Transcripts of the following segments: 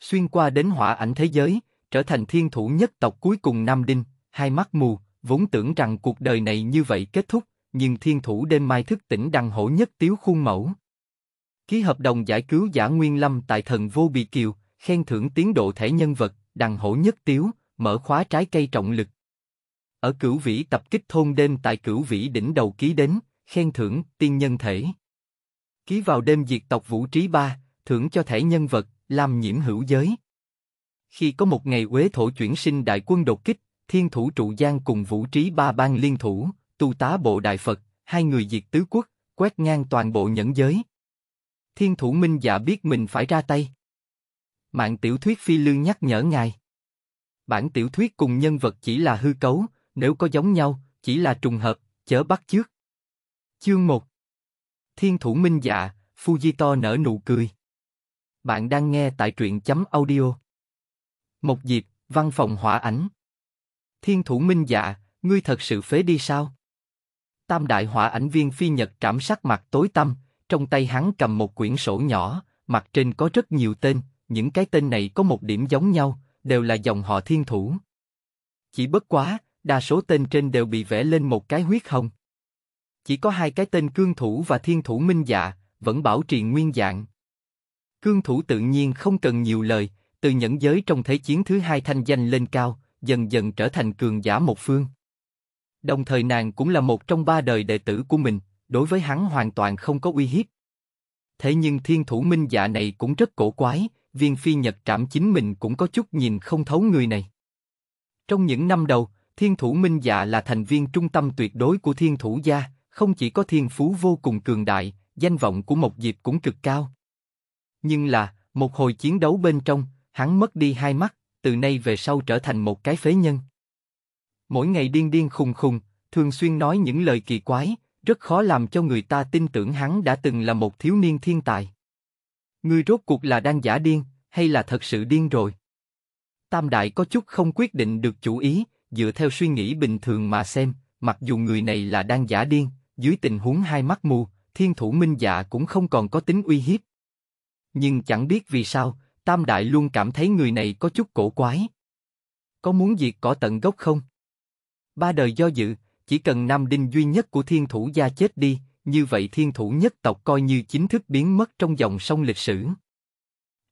xuyên qua đến hỏa ảnh thế giới, trở thành thiên thủ nhất tộc cuối cùng Nam Đinh, hai mắt mù, vốn tưởng rằng cuộc đời này như vậy kết thúc, nhưng thiên thủ đêm mai thức tỉnh đăng hổ nhất tiếu khuôn mẫu. Ký hợp đồng giải cứu giả Nguyên Lâm tại thần vô bị kiều, khen thưởng tiến độ thể nhân vật, đăng hổ nhất tiếu, mở khóa trái cây trọng lực. Ở cửu vĩ tập kích thôn đêm tại cửu vĩ đỉnh đầu ký đến, khen thưởng tiên nhân thể. Ký vào đêm diệt tộc vũ trí ba, thưởng cho thể nhân vật, làm nhiễm hữu giới. Khi có một ngày Quế Thổ chuyển sinh đại quân đột kích, Thiên Thủ Trụ Giang cùng Vũ Trí ba bang liên thủ, tu tá bộ Đại Phật, hai người diệt tứ quốc, quét ngang toàn bộ nhẫn giới. Thiên Thủ Minh Dạ biết mình phải ra tay. Mạng tiểu thuyết Phi Lương nhắc nhở ngài. Bản tiểu thuyết cùng nhân vật chỉ là hư cấu, nếu có giống nhau, chỉ là trùng hợp, chớ bắt trước Chương 1 Thiên Thủ Minh Dạ, Fujito nở nụ cười. Bạn đang nghe tại truyện chấm audio. Một dịp, văn phòng hỏa ảnh. Thiên thủ minh dạ, ngươi thật sự phế đi sao? Tam đại hỏa ảnh viên phi nhật trảm sắc mặt tối tăm, trong tay hắn cầm một quyển sổ nhỏ, mặt trên có rất nhiều tên, những cái tên này có một điểm giống nhau, đều là dòng họ thiên thủ. Chỉ bất quá, đa số tên trên đều bị vẽ lên một cái huyết hồng. Chỉ có hai cái tên cương thủ và thiên thủ minh dạ, vẫn bảo trì nguyên dạng. Cương thủ tự nhiên không cần nhiều lời, từ nhẫn giới trong thế chiến thứ hai thanh danh lên cao, dần dần trở thành cường giả một phương. Đồng thời nàng cũng là một trong ba đời đệ tử của mình, đối với hắn hoàn toàn không có uy hiếp. Thế nhưng thiên thủ minh dạ này cũng rất cổ quái, viên phi nhật trạm chính mình cũng có chút nhìn không thấu người này. Trong những năm đầu, thiên thủ minh dạ là thành viên trung tâm tuyệt đối của thiên thủ gia, không chỉ có thiên phú vô cùng cường đại, danh vọng của Mộc Diệp cũng cực cao. Nhưng là, một hồi chiến đấu bên trong, hắn mất đi hai mắt, từ nay về sau trở thành một cái phế nhân. Mỗi ngày điên điên khùng khùng, thường xuyên nói những lời kỳ quái, rất khó làm cho người ta tin tưởng hắn đã từng là một thiếu niên thiên tài. Ngươi rốt cuộc là đang giả điên, hay là thật sự điên rồi? Tam đại có chút không quyết định được chủ ý, dựa theo suy nghĩ bình thường mà xem, mặc dù người này là đang giả điên, dưới tình huống hai mắt mù, thiên thủ minh dạ cũng không còn có tính uy hiếp. Nhưng chẳng biết vì sao, Tam Đại luôn cảm thấy người này có chút cổ quái. Có muốn diệt cỏ tận gốc không? Ba đời do dự, chỉ cần Nam Đinh duy nhất của thiên thủ gia chết đi, như vậy thiên thủ nhất tộc coi như chính thức biến mất trong dòng sông lịch sử.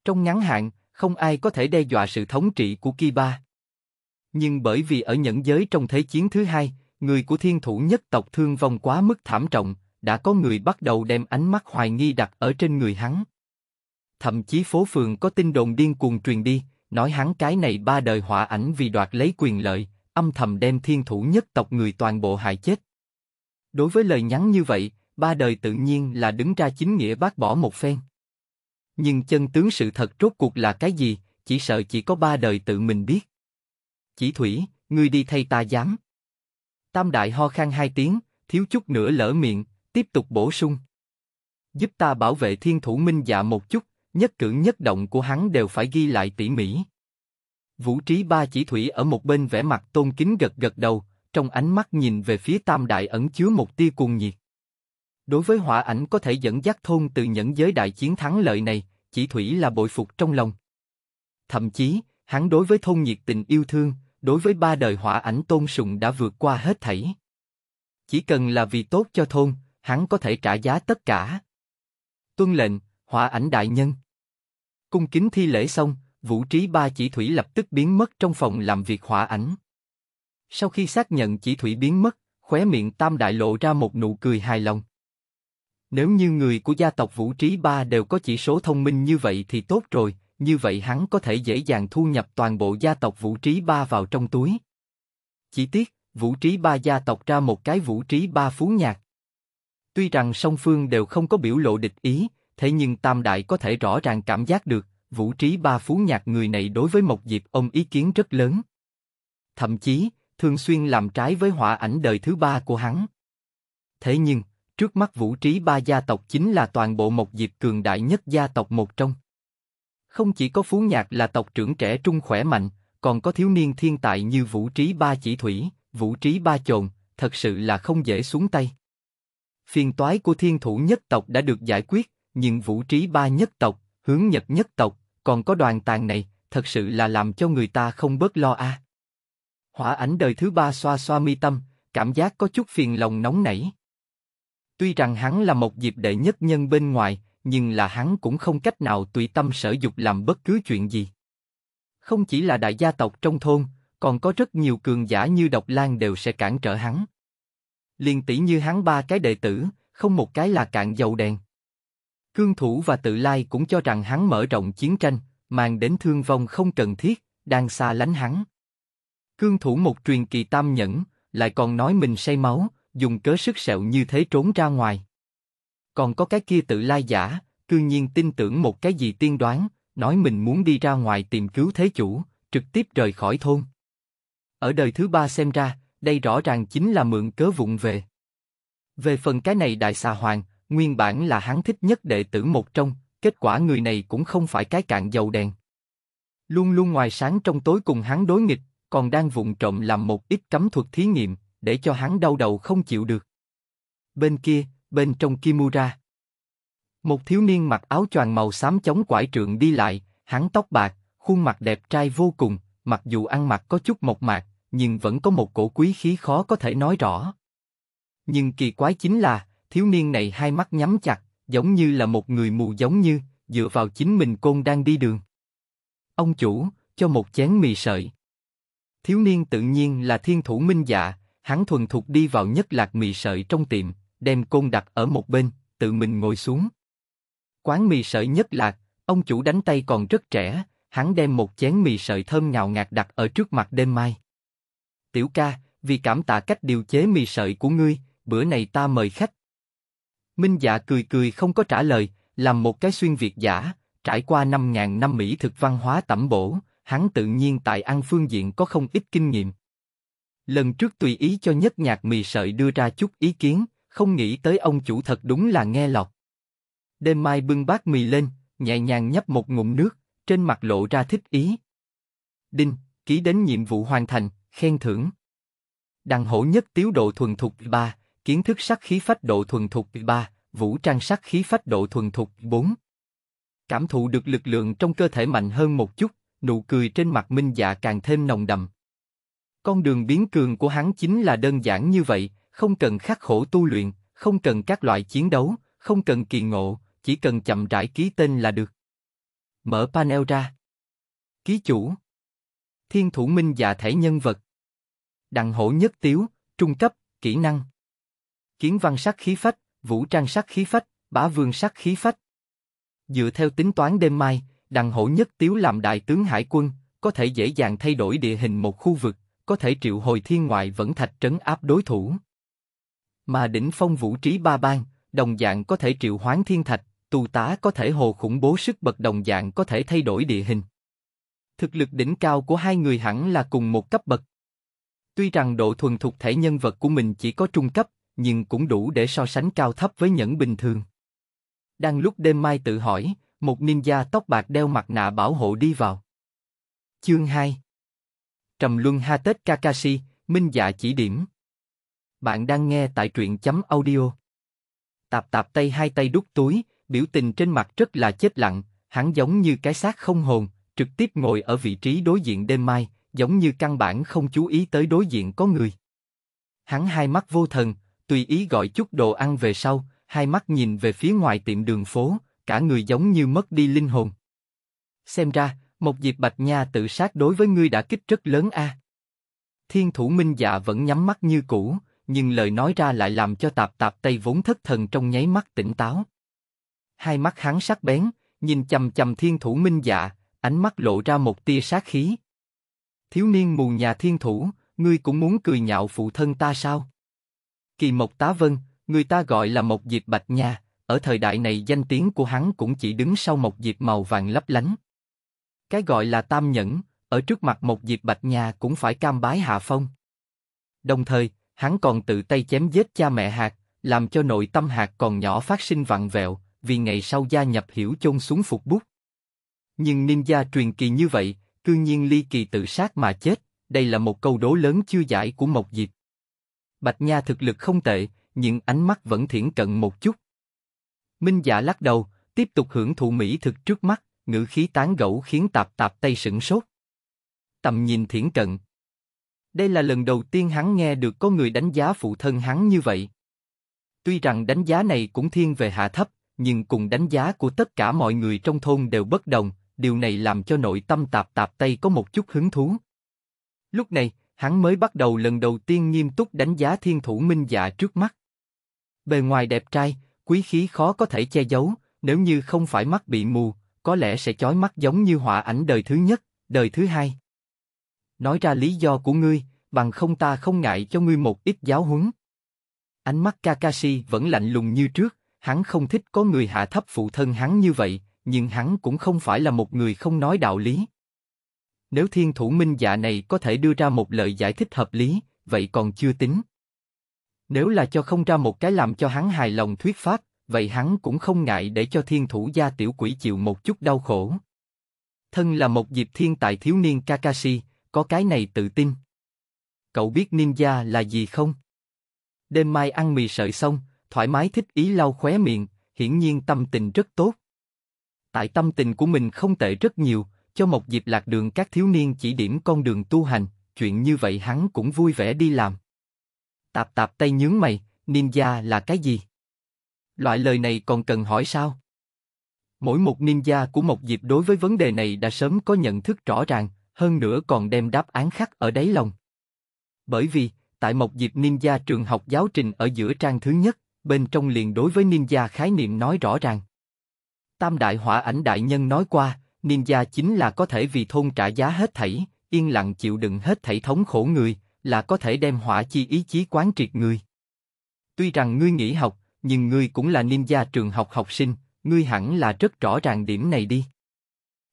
Trong ngắn hạn, không ai có thể đe dọa sự thống trị của Kiba. Nhưng bởi vì ở nhẫn giới trong Thế chiến thứ hai, người của thiên thủ nhất tộc thương vong quá mức thảm trọng, đã có người bắt đầu đem ánh mắt hoài nghi đặt ở trên người hắn thậm chí phố phường có tin đồn điên cuồng truyền đi, nói hắn cái này ba đời họa ảnh vì đoạt lấy quyền lợi, âm thầm đem thiên thủ nhất tộc người toàn bộ hại chết. Đối với lời nhắn như vậy, ba đời tự nhiên là đứng ra chính nghĩa bác bỏ một phen. Nhưng chân tướng sự thật rốt cuộc là cái gì, chỉ sợ chỉ có ba đời tự mình biết. Chỉ thủy, ngươi đi thay ta dám. Tam đại ho khan hai tiếng, thiếu chút nữa lỡ miệng, tiếp tục bổ sung. Giúp ta bảo vệ thiên thủ minh dạ một chút, nhất cử nhất động của hắn đều phải ghi lại tỉ mỉ. Vũ Trí Ba chỉ thủy ở một bên vẻ mặt tôn kính gật gật đầu, trong ánh mắt nhìn về phía tam đại ẩn chứa một tia cuồng nhiệt. Đối với hỏa ảnh có thể dẫn dắt thôn từ những giới đại chiến thắng lợi này, chỉ thủy là bội phục trong lòng. Thậm chí, hắn đối với thôn nhiệt tình yêu thương, đối với ba đời hỏa ảnh tôn sùng đã vượt qua hết thảy. Chỉ cần là vì tốt cho thôn, hắn có thể trả giá tất cả. Tuân lệnh, hỏa ảnh đại nhân cung kính thi lễ xong, Vũ Trí Ba chỉ thủy lập tức biến mất trong phòng làm việc hỏa ảnh. Sau khi xác nhận chỉ thủy biến mất, khóe miệng Tam Đại lộ ra một nụ cười hài lòng. Nếu như người của gia tộc Vũ Trí Ba đều có chỉ số thông minh như vậy thì tốt rồi, như vậy hắn có thể dễ dàng thu nhập toàn bộ gia tộc Vũ Trí Ba vào trong túi. Chỉ tiếc, Vũ Trí Ba gia tộc ra một cái Vũ Trí Ba phú nhạc. Tuy rằng song phương đều không có biểu lộ địch ý, thế nhưng Tam Đại có thể rõ ràng cảm giác được, vũ trí ba phú nhạc người này đối với Mộc Diệp ông ý kiến rất lớn. Thậm chí, thường xuyên làm trái với họa ảnh đời thứ ba của hắn. Thế nhưng, trước mắt vũ trí ba gia tộc chính là toàn bộ Mộc Diệp cường đại nhất gia tộc một trong. Không chỉ có phú nhạc là tộc trưởng trẻ trung khỏe mạnh, còn có thiếu niên thiên tài như vũ trí ba chỉ thủy, vũ trí ba trồn thật sự là không dễ xuống tay. Phiền toái của thiên thủ nhất tộc đã được giải quyết, nhưng vũ trí ba nhất tộc, hướng nhật nhất tộc, còn có đoàn tàn này, thật sự là làm cho người ta không bớt lo a. À. Hỏa ảnh đời thứ ba xoa xoa mi tâm, cảm giác có chút phiền lòng nóng nảy. Tuy rằng hắn là một dịp đệ nhất nhân bên ngoài, nhưng là hắn cũng không cách nào tùy tâm sở dục làm bất cứ chuyện gì. Không chỉ là đại gia tộc trong thôn, còn có rất nhiều cường giả như độc lan đều sẽ cản trở hắn. Liên tỷ như hắn ba cái đệ tử, không một cái là cạn dầu đèn. Cương Thủ và Tự Lai cũng cho rằng hắn mở rộng chiến tranh, mang đến thương vong không cần thiết, đang xa lánh hắn. Cương Thủ một truyền kỳ tam nhẫn, lại còn nói mình say máu, dùng cớ sức sẹo như thế trốn ra ngoài. Còn có cái kia Tự Lai giả, cư nhiên tin tưởng một cái gì tiên đoán, nói mình muốn đi ra ngoài tìm cứu thế chủ, trực tiếp rời khỏi thôn. Ở đời thứ ba xem ra, đây rõ ràng chính là mượn cớ vụng về. Về phần cái này đại xà hoàng, nguyên bản là hắn thích nhất đệ tử một trong, kết quả người này cũng không phải cái cạn dầu đèn. Luôn luôn ngoài sáng trong tối cùng hắn đối nghịch, còn đang vụng trộm làm một ít cấm thuật thí nghiệm, để cho hắn đau đầu không chịu được. Bên kia, bên trong Kimura. Một thiếu niên mặc áo choàng màu xám chống quải trượng đi lại, hắn tóc bạc, khuôn mặt đẹp trai vô cùng, mặc dù ăn mặc có chút mộc mạc, nhưng vẫn có một cổ quý khí khó có thể nói rõ. Nhưng kỳ quái chính là, thiếu niên này hai mắt nhắm chặt, giống như là một người mù giống như, dựa vào chính mình côn đang đi đường. Ông chủ, cho một chén mì sợi. Thiếu niên tự nhiên là thiên thủ minh dạ, hắn thuần thục đi vào nhất lạc mì sợi trong tiệm, đem côn đặt ở một bên, tự mình ngồi xuống. Quán mì sợi nhất lạc, ông chủ đánh tay còn rất trẻ, hắn đem một chén mì sợi thơm ngào ngạt đặt ở trước mặt đêm mai. Tiểu ca, vì cảm tạ cách điều chế mì sợi của ngươi, bữa này ta mời khách, Minh Dạ cười cười không có trả lời, làm một cái xuyên Việt giả, trải qua 5.000 năm Mỹ thực văn hóa tẩm bổ, hắn tự nhiên tại ăn phương diện có không ít kinh nghiệm. Lần trước tùy ý cho nhất nhạc mì sợi đưa ra chút ý kiến, không nghĩ tới ông chủ thật đúng là nghe lọt. Đêm mai bưng bát mì lên, nhẹ nhàng nhấp một ngụm nước, trên mặt lộ ra thích ý. Đinh, ký đến nhiệm vụ hoàn thành, khen thưởng. Đằng hổ nhất tiếu độ thuần thục ba Kiến thức sắc khí phách độ thuần thục 3, vũ trang sắc khí phách độ thuần thục 4. Cảm thụ được lực lượng trong cơ thể mạnh hơn một chút, nụ cười trên mặt Minh Dạ càng thêm nồng đầm Con đường biến cường của hắn chính là đơn giản như vậy, không cần khắc khổ tu luyện, không cần các loại chiến đấu, không cần kỳ ngộ, chỉ cần chậm rãi ký tên là được. Mở panel ra. Ký chủ. Thiên thủ Minh Dạ thể nhân vật. Đặng hổ nhất tiếu, trung cấp, kỹ năng kiến văn sắc khí phách, vũ trang sắc khí phách, bá vương sắc khí phách. Dựa theo tính toán đêm mai, Đằng hổ nhất tiếu làm đại tướng hải quân, có thể dễ dàng thay đổi địa hình một khu vực, có thể triệu hồi thiên ngoại vẫn thạch trấn áp đối thủ. Mà đỉnh phong vũ trí ba bang, đồng dạng có thể triệu hoán thiên thạch, tù tá có thể hồ khủng bố sức bật đồng dạng có thể thay đổi địa hình. Thực lực đỉnh cao của hai người hẳn là cùng một cấp bậc. Tuy rằng độ thuần thục thể nhân vật của mình chỉ có trung cấp, nhưng cũng đủ để so sánh cao thấp với nhẫn bình thường. Đang lúc đêm mai tự hỏi, một ninja tóc bạc đeo mặt nạ bảo hộ đi vào. Chương 2 Trầm Luân Ha Tết Kakashi, Minh Dạ chỉ điểm. Bạn đang nghe tại truyện chấm audio. Tạp tạp tay hai tay đút túi, biểu tình trên mặt rất là chết lặng, hắn giống như cái xác không hồn, trực tiếp ngồi ở vị trí đối diện đêm mai, giống như căn bản không chú ý tới đối diện có người. Hắn hai mắt vô thần, tùy ý gọi chút đồ ăn về sau, hai mắt nhìn về phía ngoài tiệm đường phố, cả người giống như mất đi linh hồn. Xem ra, một dịp bạch nha tự sát đối với ngươi đã kích rất lớn a. Thiên thủ minh dạ vẫn nhắm mắt như cũ, nhưng lời nói ra lại làm cho tạp tạp tây vốn thất thần trong nháy mắt tỉnh táo. Hai mắt hắn sắc bén, nhìn chầm chầm thiên thủ minh dạ, ánh mắt lộ ra một tia sát khí. Thiếu niên mù nhà thiên thủ, ngươi cũng muốn cười nhạo phụ thân ta sao? Kỳ Mộc Tá Vân, người ta gọi là Mộc Diệp Bạch Nha, ở thời đại này danh tiếng của hắn cũng chỉ đứng sau Mộc Diệp màu vàng lấp lánh. Cái gọi là Tam Nhẫn, ở trước mặt Mộc Diệp Bạch Nha cũng phải cam bái hạ phong. Đồng thời, hắn còn tự tay chém giết cha mẹ hạt, làm cho nội tâm hạt còn nhỏ phát sinh vặn vẹo, vì ngày sau gia nhập hiểu chôn xuống phục bút. Nhưng ninja truyền kỳ như vậy, cư nhiên ly kỳ tự sát mà chết, đây là một câu đố lớn chưa giải của Mộc Diệp. Bạch Nha thực lực không tệ, nhưng ánh mắt vẫn thiển cận một chút. Minh Dạ lắc đầu, tiếp tục hưởng thụ mỹ thực trước mắt, ngữ khí tán gẫu khiến tạp tạp tay sững sốt. Tầm nhìn thiển cận. Đây là lần đầu tiên hắn nghe được có người đánh giá phụ thân hắn như vậy. Tuy rằng đánh giá này cũng thiên về hạ thấp, nhưng cùng đánh giá của tất cả mọi người trong thôn đều bất đồng, điều này làm cho nội tâm tạp tạp tay có một chút hứng thú. Lúc này, hắn mới bắt đầu lần đầu tiên nghiêm túc đánh giá thiên thủ minh dạ trước mắt. Bề ngoài đẹp trai, quý khí khó có thể che giấu, nếu như không phải mắt bị mù, có lẽ sẽ chói mắt giống như họa ảnh đời thứ nhất, đời thứ hai. Nói ra lý do của ngươi, bằng không ta không ngại cho ngươi một ít giáo huấn. Ánh mắt Kakashi vẫn lạnh lùng như trước, hắn không thích có người hạ thấp phụ thân hắn như vậy, nhưng hắn cũng không phải là một người không nói đạo lý. Nếu thiên thủ minh dạ này có thể đưa ra một lời giải thích hợp lý, vậy còn chưa tính. Nếu là cho không ra một cái làm cho hắn hài lòng thuyết pháp, vậy hắn cũng không ngại để cho thiên thủ gia tiểu quỷ chịu một chút đau khổ. Thân là một dịp thiên tài thiếu niên Kakashi, có cái này tự tin. Cậu biết ninja là gì không? Đêm mai ăn mì sợi xong, thoải mái thích ý lau khóe miệng, hiển nhiên tâm tình rất tốt. Tại tâm tình của mình không tệ rất nhiều, cho một dịp lạc đường các thiếu niên chỉ điểm con đường tu hành, chuyện như vậy hắn cũng vui vẻ đi làm. Tạp tạp tay nhướng mày, ninja là cái gì? Loại lời này còn cần hỏi sao? Mỗi một ninja của một dịp đối với vấn đề này đã sớm có nhận thức rõ ràng, hơn nữa còn đem đáp án khắc ở đáy lòng. Bởi vì, tại một dịp ninja trường học giáo trình ở giữa trang thứ nhất, bên trong liền đối với ninja khái niệm nói rõ ràng. Tam đại hỏa ảnh đại nhân nói qua, ninja chính là có thể vì thôn trả giá hết thảy, yên lặng chịu đựng hết thảy thống khổ người, là có thể đem hỏa chi ý chí quán triệt người. Tuy rằng ngươi nghỉ học, nhưng ngươi cũng là ninja trường học học sinh, ngươi hẳn là rất rõ ràng điểm này đi.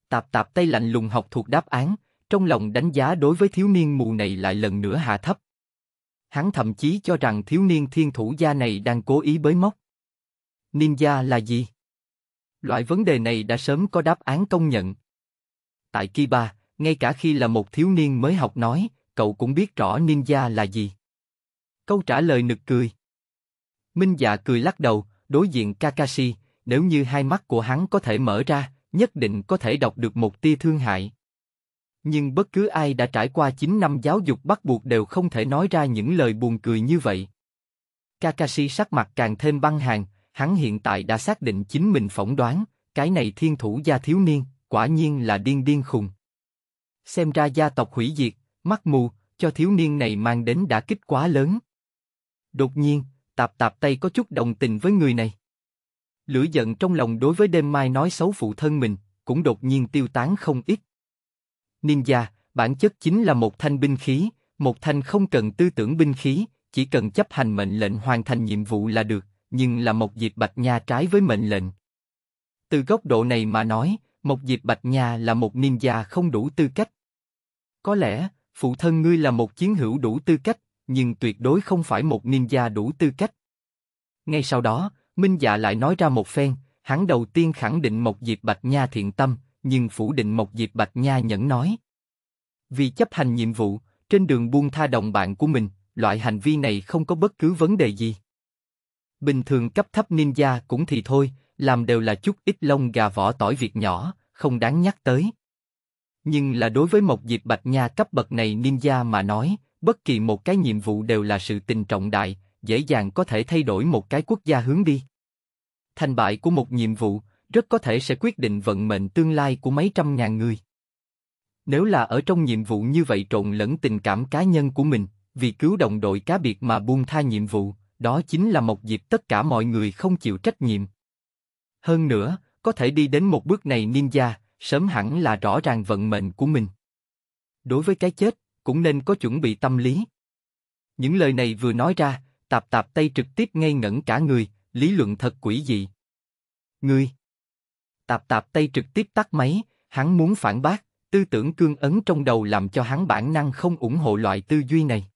Tạp tạp tay lạnh lùng học thuộc đáp án, trong lòng đánh giá đối với thiếu niên mù này lại lần nữa hạ thấp. Hắn thậm chí cho rằng thiếu niên thiên thủ gia này đang cố ý bới móc. Ninja là gì? Loại vấn đề này đã sớm có đáp án công nhận. Tại Kiba, ngay cả khi là một thiếu niên mới học nói, cậu cũng biết rõ ninja là gì. Câu trả lời nực cười. Minh Dạ cười lắc đầu, đối diện Kakashi, nếu như hai mắt của hắn có thể mở ra, nhất định có thể đọc được một tia thương hại. Nhưng bất cứ ai đã trải qua 9 năm giáo dục bắt buộc đều không thể nói ra những lời buồn cười như vậy. Kakashi sắc mặt càng thêm băng hàng, hắn hiện tại đã xác định chính mình phỏng đoán, cái này thiên thủ gia thiếu niên, quả nhiên là điên điên khùng. Xem ra gia tộc hủy diệt, mắt mù, cho thiếu niên này mang đến đã kích quá lớn. Đột nhiên, tạp tạp tay có chút đồng tình với người này. Lửa giận trong lòng đối với đêm mai nói xấu phụ thân mình, cũng đột nhiên tiêu tán không ít. Ninja, bản chất chính là một thanh binh khí, một thanh không cần tư tưởng binh khí, chỉ cần chấp hành mệnh lệnh hoàn thành nhiệm vụ là được, nhưng là một dịp Bạch Nha trái với mệnh lệnh. Từ góc độ này mà nói, một dịp Bạch Nha là một ninja không đủ tư cách. Có lẽ, phụ thân ngươi là một chiến hữu đủ tư cách, nhưng tuyệt đối không phải một ninja đủ tư cách. Ngay sau đó, Minh Dạ lại nói ra một phen, hắn đầu tiên khẳng định một dịp Bạch Nha thiện tâm, nhưng phủ định một dịp Bạch Nha nhẫn nói. Vì chấp hành nhiệm vụ, trên đường buông tha đồng bạn của mình, loại hành vi này không có bất cứ vấn đề gì. Bình thường cấp thấp ninja cũng thì thôi, làm đều là chút ít lông gà vỏ tỏi việc nhỏ, không đáng nhắc tới. Nhưng là đối với một diệp bạch nha cấp bậc này ninja mà nói, bất kỳ một cái nhiệm vụ đều là sự tình trọng đại, dễ dàng có thể thay đổi một cái quốc gia hướng đi. Thành bại của một nhiệm vụ rất có thể sẽ quyết định vận mệnh tương lai của mấy trăm ngàn người. Nếu là ở trong nhiệm vụ như vậy trộn lẫn tình cảm cá nhân của mình, vì cứu đồng đội cá biệt mà buông tha nhiệm vụ, đó chính là một dịp tất cả mọi người không chịu trách nhiệm. Hơn nữa, có thể đi đến một bước này ninja, sớm hẳn là rõ ràng vận mệnh của mình. Đối với cái chết, cũng nên có chuẩn bị tâm lý. Những lời này vừa nói ra, tạp tạp tay trực tiếp ngây ngẩn cả người, lý luận thật quỷ dị. Ngươi! Tạp tạp tay trực tiếp tắt máy, hắn muốn phản bác, tư tưởng cương ấn trong đầu làm cho hắn bản năng không ủng hộ loại tư duy này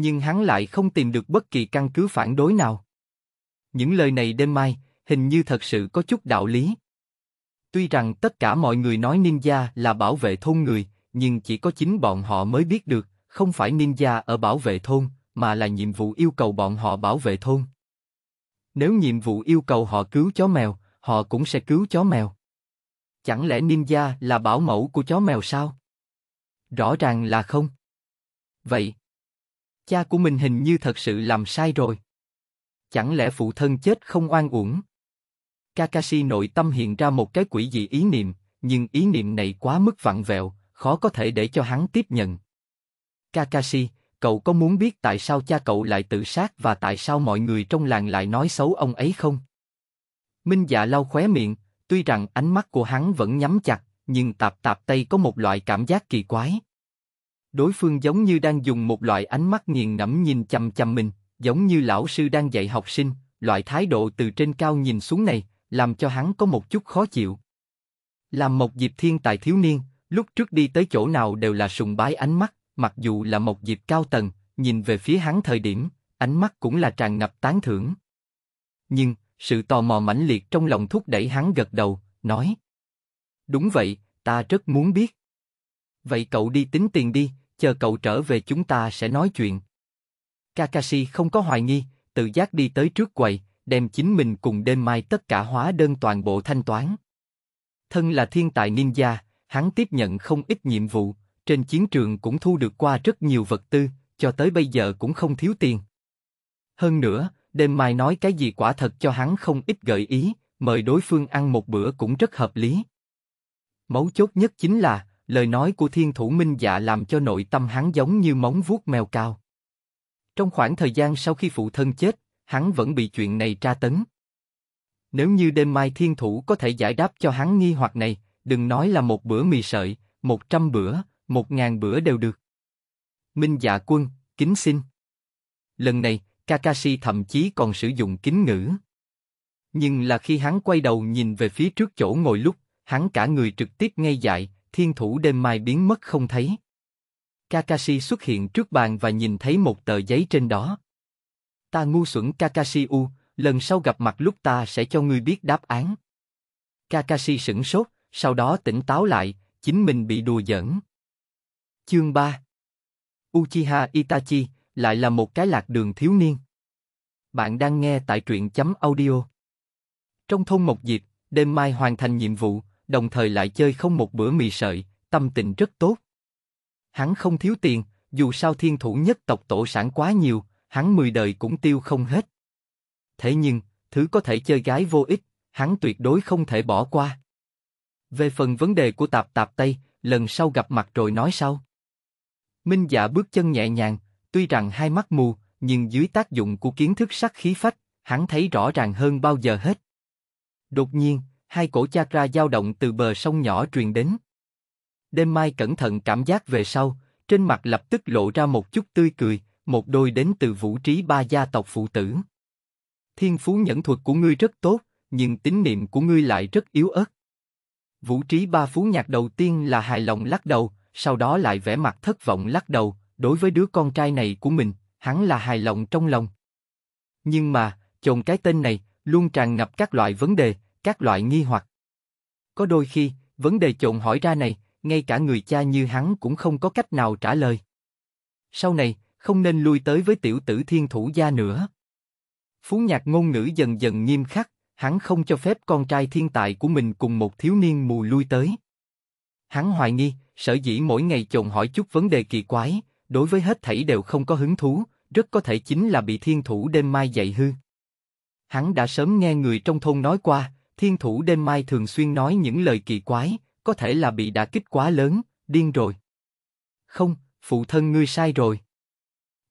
nhưng hắn lại không tìm được bất kỳ căn cứ phản đối nào. Những lời này đêm mai, hình như thật sự có chút đạo lý. Tuy rằng tất cả mọi người nói ninja là bảo vệ thôn người, nhưng chỉ có chính bọn họ mới biết được, không phải ninja ở bảo vệ thôn, mà là nhiệm vụ yêu cầu bọn họ bảo vệ thôn. Nếu nhiệm vụ yêu cầu họ cứu chó mèo, họ cũng sẽ cứu chó mèo. Chẳng lẽ ninja là bảo mẫu của chó mèo sao? Rõ ràng là không. Vậy, cha của mình hình như thật sự làm sai rồi. Chẳng lẽ phụ thân chết không oan uổng? Kakashi nội tâm hiện ra một cái quỷ dị ý niệm, nhưng ý niệm này quá mức vặn vẹo, khó có thể để cho hắn tiếp nhận. Kakashi, cậu có muốn biết tại sao cha cậu lại tự sát và tại sao mọi người trong làng lại nói xấu ông ấy không? Minh dạ lau khóe miệng, tuy rằng ánh mắt của hắn vẫn nhắm chặt, nhưng tạp tạp tay có một loại cảm giác kỳ quái. Đối phương giống như đang dùng một loại ánh mắt nghiền ngẫm nhìn chằm chằm mình, giống như lão sư đang dạy học sinh, loại thái độ từ trên cao nhìn xuống này, làm cho hắn có một chút khó chịu. Làm một dịp thiên tài thiếu niên, lúc trước đi tới chỗ nào đều là sùng bái ánh mắt, mặc dù là một dịp cao tầng, nhìn về phía hắn thời điểm, ánh mắt cũng là tràn ngập tán thưởng. Nhưng, sự tò mò mãnh liệt trong lòng thúc đẩy hắn gật đầu, nói. Đúng vậy, ta rất muốn biết. Vậy cậu đi tính tiền đi, chờ cậu trở về chúng ta sẽ nói chuyện. Kakashi không có hoài nghi, tự giác đi tới trước quầy, đem chính mình cùng đêm mai tất cả hóa đơn toàn bộ thanh toán. Thân là thiên tài ninja, hắn tiếp nhận không ít nhiệm vụ, trên chiến trường cũng thu được qua rất nhiều vật tư, cho tới bây giờ cũng không thiếu tiền. Hơn nữa, đêm mai nói cái gì quả thật cho hắn không ít gợi ý, mời đối phương ăn một bữa cũng rất hợp lý. Mấu chốt nhất chính là, lời nói của thiên thủ minh dạ làm cho nội tâm hắn giống như móng vuốt mèo cao. Trong khoảng thời gian sau khi phụ thân chết, hắn vẫn bị chuyện này tra tấn. Nếu như đêm mai thiên thủ có thể giải đáp cho hắn nghi hoặc này, đừng nói là một bữa mì sợi, một trăm bữa, một ngàn bữa đều được. Minh dạ quân, kính xin. Lần này, Kakashi thậm chí còn sử dụng kính ngữ. Nhưng là khi hắn quay đầu nhìn về phía trước chỗ ngồi lúc, hắn cả người trực tiếp ngay dại, thiên thủ đêm mai biến mất không thấy. Kakashi xuất hiện trước bàn và nhìn thấy một tờ giấy trên đó. Ta ngu xuẩn Kakashi U, lần sau gặp mặt lúc ta sẽ cho ngươi biết đáp án. Kakashi sửng sốt, sau đó tỉnh táo lại, chính mình bị đùa giỡn. Chương 3 Uchiha Itachi, lại là một cái lạc đường thiếu niên. Bạn đang nghe tại truyện chấm audio. Trong thôn Mộc Diệp, đêm mai hoàn thành nhiệm vụ, đồng thời lại chơi không một bữa mì sợi, tâm tình rất tốt. Hắn không thiếu tiền, dù sao thiên thủ nhất tộc tổ sản quá nhiều, hắn mười đời cũng tiêu không hết. Thế nhưng, thứ có thể chơi gái vô ích, hắn tuyệt đối không thể bỏ qua. Về phần vấn đề của tạp tạp Tây, lần sau gặp mặt rồi nói sau. Minh dạ bước chân nhẹ nhàng, tuy rằng hai mắt mù, nhưng dưới tác dụng của kiến thức sắc khí phách, hắn thấy rõ ràng hơn bao giờ hết. Đột nhiên, hai cổ chakra dao động từ bờ sông nhỏ truyền đến. Đêm mai cẩn thận cảm giác về sau, trên mặt lập tức lộ ra một chút tươi cười, một đôi đến từ vũ trí ba gia tộc phụ tử. Thiên phú nhẫn thuật của ngươi rất tốt, nhưng tính niệm của ngươi lại rất yếu ớt. Vũ trí ba phú nhạc đầu tiên là hài lòng lắc đầu, sau đó lại vẻ mặt thất vọng lắc đầu, đối với đứa con trai này của mình, hắn là hài lòng trong lòng. Nhưng mà, chồng cái tên này, luôn tràn ngập các loại vấn đề, các loại nghi hoặc. Có đôi khi, vấn đề chộn hỏi ra này, ngay cả người cha như hắn cũng không có cách nào trả lời. Sau này, không nên lui tới với tiểu tử thiên thủ gia nữa. Phú nhạc ngôn ngữ dần dần nghiêm khắc, hắn không cho phép con trai thiên tài của mình cùng một thiếu niên mù lui tới. Hắn hoài nghi, sở dĩ mỗi ngày chồn hỏi chút vấn đề kỳ quái, đối với hết thảy đều không có hứng thú, rất có thể chính là bị thiên thủ đêm mai dạy hư. Hắn đã sớm nghe người trong thôn nói qua, Thiên thủ đêm mai thường xuyên nói những lời kỳ quái, có thể là bị đả kích quá lớn, điên rồi. Không, phụ thân ngươi sai rồi.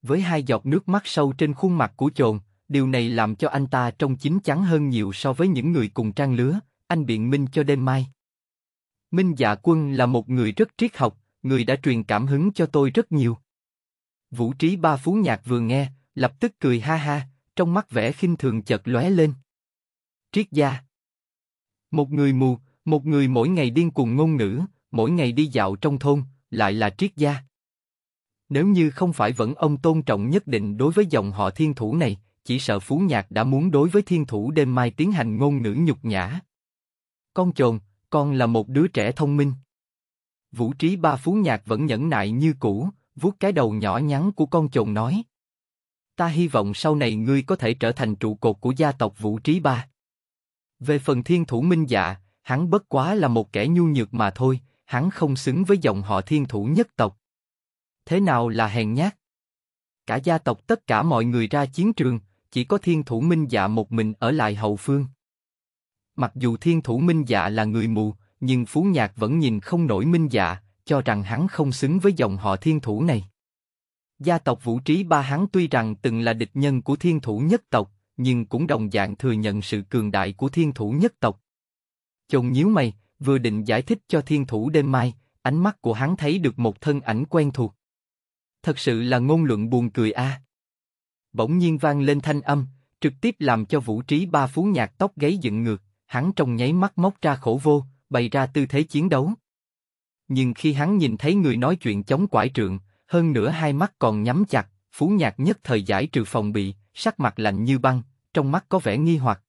Với hai giọt nước mắt sâu trên khuôn mặt của chồn, điều này làm cho anh ta trông chín chắn hơn nhiều so với những người cùng trang lứa, anh biện minh cho đêm mai. Minh Dạ Quân là một người rất triết học, người đã truyền cảm hứng cho tôi rất nhiều. Vũ Trí Ba Phú Nhạc vừa nghe, lập tức cười ha ha, trong mắt vẻ khinh thường chợt lóe lên. Triết gia một người mù, một người mỗi ngày điên cuồng ngôn ngữ, mỗi ngày đi dạo trong thôn, lại là triết gia. Nếu như không phải vẫn ông tôn trọng nhất định đối với dòng họ thiên thủ này, chỉ sợ Phú Nhạc đã muốn đối với thiên thủ đêm mai tiến hành ngôn ngữ nhục nhã. Con chồn, con là một đứa trẻ thông minh. Vũ trí ba Phú Nhạc vẫn nhẫn nại như cũ, vuốt cái đầu nhỏ nhắn của con chồn nói. Ta hy vọng sau này ngươi có thể trở thành trụ cột của gia tộc Vũ Trí Ba. Về phần thiên thủ minh dạ, hắn bất quá là một kẻ nhu nhược mà thôi, hắn không xứng với dòng họ thiên thủ nhất tộc. Thế nào là hèn nhát? Cả gia tộc tất cả mọi người ra chiến trường, chỉ có thiên thủ minh dạ một mình ở lại hậu phương. Mặc dù thiên thủ minh dạ là người mù, nhưng phú nhạc vẫn nhìn không nổi minh dạ, cho rằng hắn không xứng với dòng họ thiên thủ này. Gia tộc vũ trí ba hắn tuy rằng từng là địch nhân của thiên thủ nhất tộc, nhưng cũng đồng dạng thừa nhận sự cường đại của thiên thủ nhất tộc. Chồng nhíu mày, vừa định giải thích cho thiên thủ đêm mai, ánh mắt của hắn thấy được một thân ảnh quen thuộc. Thật sự là ngôn luận buồn cười a. Bỗng nhiên vang lên thanh âm, trực tiếp làm cho vũ trí ba phú nhạc tóc gáy dựng ngược, hắn trong nháy mắt móc ra khổ vô, bày ra tư thế chiến đấu. Nhưng khi hắn nhìn thấy người nói chuyện chống quải trượng, hơn nữa hai mắt còn nhắm chặt, phú nhạc nhất thời giải trừ phòng bị, sắc mặt lạnh như băng, trong mắt có vẻ nghi hoặc.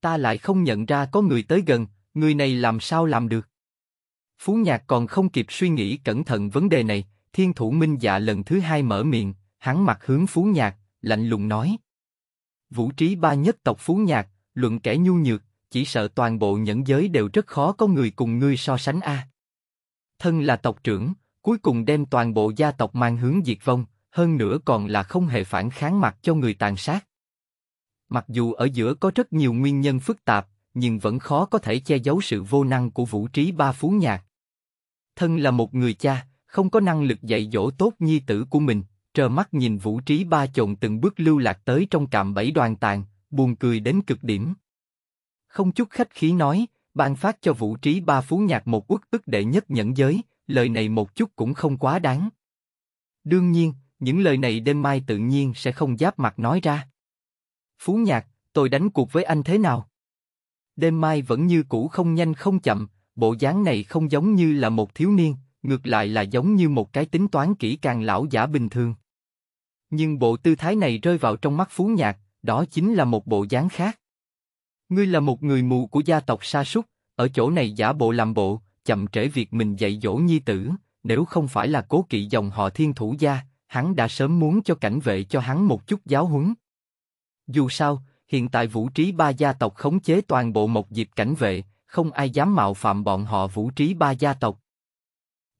Ta lại không nhận ra có người tới gần, người này làm sao làm được? Phú Nhạc còn không kịp suy nghĩ cẩn thận vấn đề này, thiên thủ minh dạ lần thứ hai mở miệng, hắn mặt hướng Phú Nhạc, lạnh lùng nói. Vũ trí ba nhất tộc Phú Nhạc, luận kẻ nhu nhược, chỉ sợ toàn bộ nhẫn giới đều rất khó có người cùng ngươi so sánh a. Thân là tộc trưởng, cuối cùng đem toàn bộ gia tộc mang hướng diệt vong, hơn nữa còn là không hề phản kháng mặt cho người tàn sát. Mặc dù ở giữa có rất nhiều nguyên nhân phức tạp, nhưng vẫn khó có thể che giấu sự vô năng của vũ trí ba phú nhạc. Thân là một người cha, không có năng lực dạy dỗ tốt nhi tử của mình, trơ mắt nhìn vũ trí ba chồng từng bước lưu lạc tới trong cạm bẫy đoàn tàn, buồn cười đến cực điểm. Không chút khách khí nói, ban phát cho vũ trí ba phú nhạc một uất ức đệ nhất nhẫn giới, lời này một chút cũng không quá đáng. Đương nhiên, những lời này đêm mai tự nhiên sẽ không giáp mặt nói ra. Phú Nhạc, tôi đánh cuộc với anh thế nào? Đêm mai vẫn như cũ không nhanh không chậm, bộ dáng này không giống như là một thiếu niên, ngược lại là giống như một cái tính toán kỹ càng lão giả bình thường. Nhưng bộ tư thái này rơi vào trong mắt Phú Nhạc, đó chính là một bộ dáng khác. Ngươi là một người mù của gia tộc sa súc, ở chỗ này giả bộ làm bộ, chậm trễ việc mình dạy dỗ nhi tử, nếu không phải là cố kỵ dòng họ thiên thủ gia, hắn đã sớm muốn cho cảnh vệ cho hắn một chút giáo huấn. Dù sao, hiện tại vũ trí ba gia tộc khống chế toàn bộ một diệp cảnh vệ, không ai dám mạo phạm bọn họ vũ trí ba gia tộc.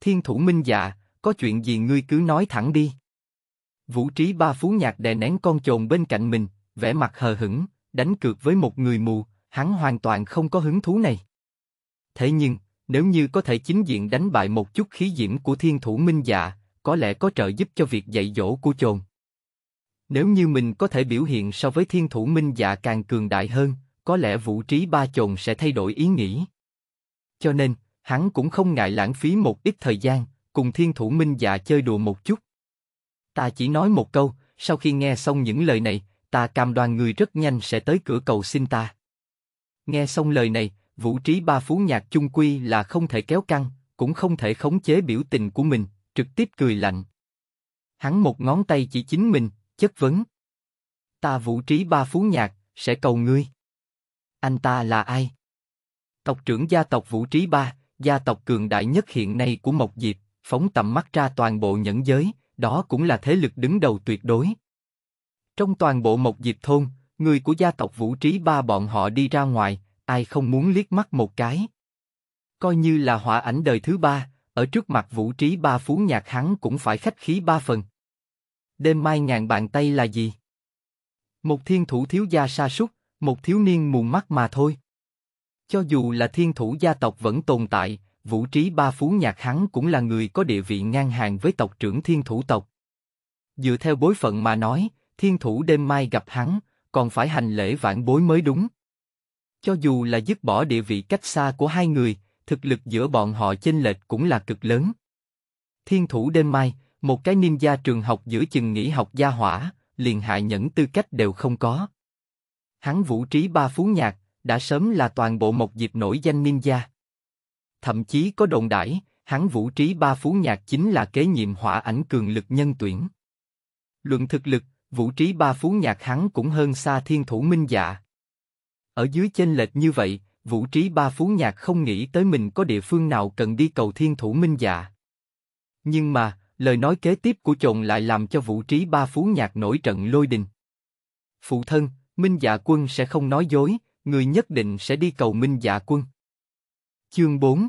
Thiên thủ minh dạ, có chuyện gì ngươi cứ nói thẳng đi. Vũ trí ba phú nhạc đè nén con trồn bên cạnh mình, vẻ mặt hờ hững, đánh cược với một người mù, hắn hoàn toàn không có hứng thú này. Thế nhưng, nếu như có thể chính diện đánh bại một chút khí diễm của thiên thủ minh dạ, có lẽ có trợ giúp cho việc dạy dỗ của trồn nếu như mình có thể biểu hiện so với thiên thủ minh dạ càng cường đại hơn, có lẽ vũ trí ba chồn sẽ thay đổi ý nghĩ. Cho nên, hắn cũng không ngại lãng phí một ít thời gian, cùng thiên thủ minh dạ chơi đùa một chút. Ta chỉ nói một câu, sau khi nghe xong những lời này, ta cam đoan người rất nhanh sẽ tới cửa cầu xin ta. Nghe xong lời này, vũ trí ba phú nhạc chung quy là không thể kéo căng, cũng không thể khống chế biểu tình của mình, trực tiếp cười lạnh. Hắn một ngón tay chỉ chính mình, chất vấn. Ta vũ trí ba phú nhạc, sẽ cầu ngươi. Anh ta là ai? Tộc trưởng gia tộc vũ trí ba, gia tộc cường đại nhất hiện nay của Mộc Diệp, phóng tầm mắt ra toàn bộ nhẫn giới, đó cũng là thế lực đứng đầu tuyệt đối. Trong toàn bộ Mộc Diệp thôn, người của gia tộc vũ trí ba bọn họ đi ra ngoài, ai không muốn liếc mắt một cái. Coi như là họa ảnh đời thứ ba, ở trước mặt vũ trí ba phú nhạc hắn cũng phải khách khí ba phần đêm mai ngàn bàn tay là gì? Một thiên thủ thiếu gia sa sút, một thiếu niên mù mắt mà thôi. Cho dù là thiên thủ gia tộc vẫn tồn tại, vũ trí ba phú nhạc hắn cũng là người có địa vị ngang hàng với tộc trưởng thiên thủ tộc. Dựa theo bối phận mà nói, thiên thủ đêm mai gặp hắn, còn phải hành lễ vãn bối mới đúng. Cho dù là dứt bỏ địa vị cách xa của hai người, thực lực giữa bọn họ chênh lệch cũng là cực lớn. Thiên thủ đêm mai, một cái ninja trường học giữa chừng nghỉ học gia hỏa, liền hại nhẫn tư cách đều không có. Hắn vũ trí ba phú nhạc, đã sớm là toàn bộ một dịp nổi danh ninja. Thậm chí có đồn đãi, hắn vũ trí ba phú nhạc chính là kế nhiệm hỏa ảnh cường lực nhân tuyển. Luận thực lực, vũ trí ba phú nhạc hắn cũng hơn xa thiên thủ minh dạ. Ở dưới chênh lệch như vậy, vũ trí ba phú nhạc không nghĩ tới mình có địa phương nào cần đi cầu thiên thủ minh dạ. Nhưng mà, lời nói kế tiếp của chồng lại làm cho vũ trí ba phú nhạc nổi trận lôi đình. Phụ thân, Minh Dạ Quân sẽ không nói dối, người nhất định sẽ đi cầu Minh Dạ Quân. Chương 4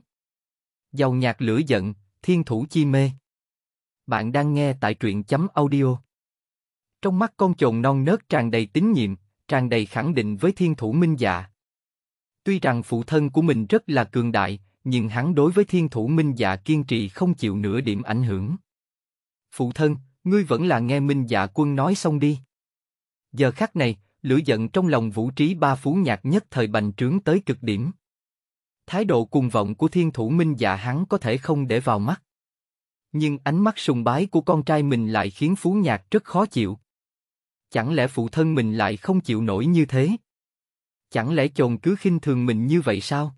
giàu nhạc lửa giận, thiên thủ chi mê. Bạn đang nghe tại truyện chấm audio. Trong mắt con chồng non nớt tràn đầy tín nhiệm, tràn đầy khẳng định với thiên thủ Minh Dạ. Tuy rằng phụ thân của mình rất là cường đại, nhưng hắn đối với thiên thủ Minh Dạ kiên trì không chịu nửa điểm ảnh hưởng phụ thân, ngươi vẫn là nghe Minh Dạ Quân nói xong đi. Giờ khắc này, lửa giận trong lòng Vũ Trí Ba Phú Nhạc nhất thời bành trướng tới cực điểm. Thái độ cuồng vọng của thiên thủ Minh Dạ hắn có thể không để vào mắt. Nhưng ánh mắt sùng bái của con trai mình lại khiến Phú Nhạc rất khó chịu. Chẳng lẽ phụ thân mình lại không chịu nổi như thế? Chẳng lẽ chồng cứ khinh thường mình như vậy sao?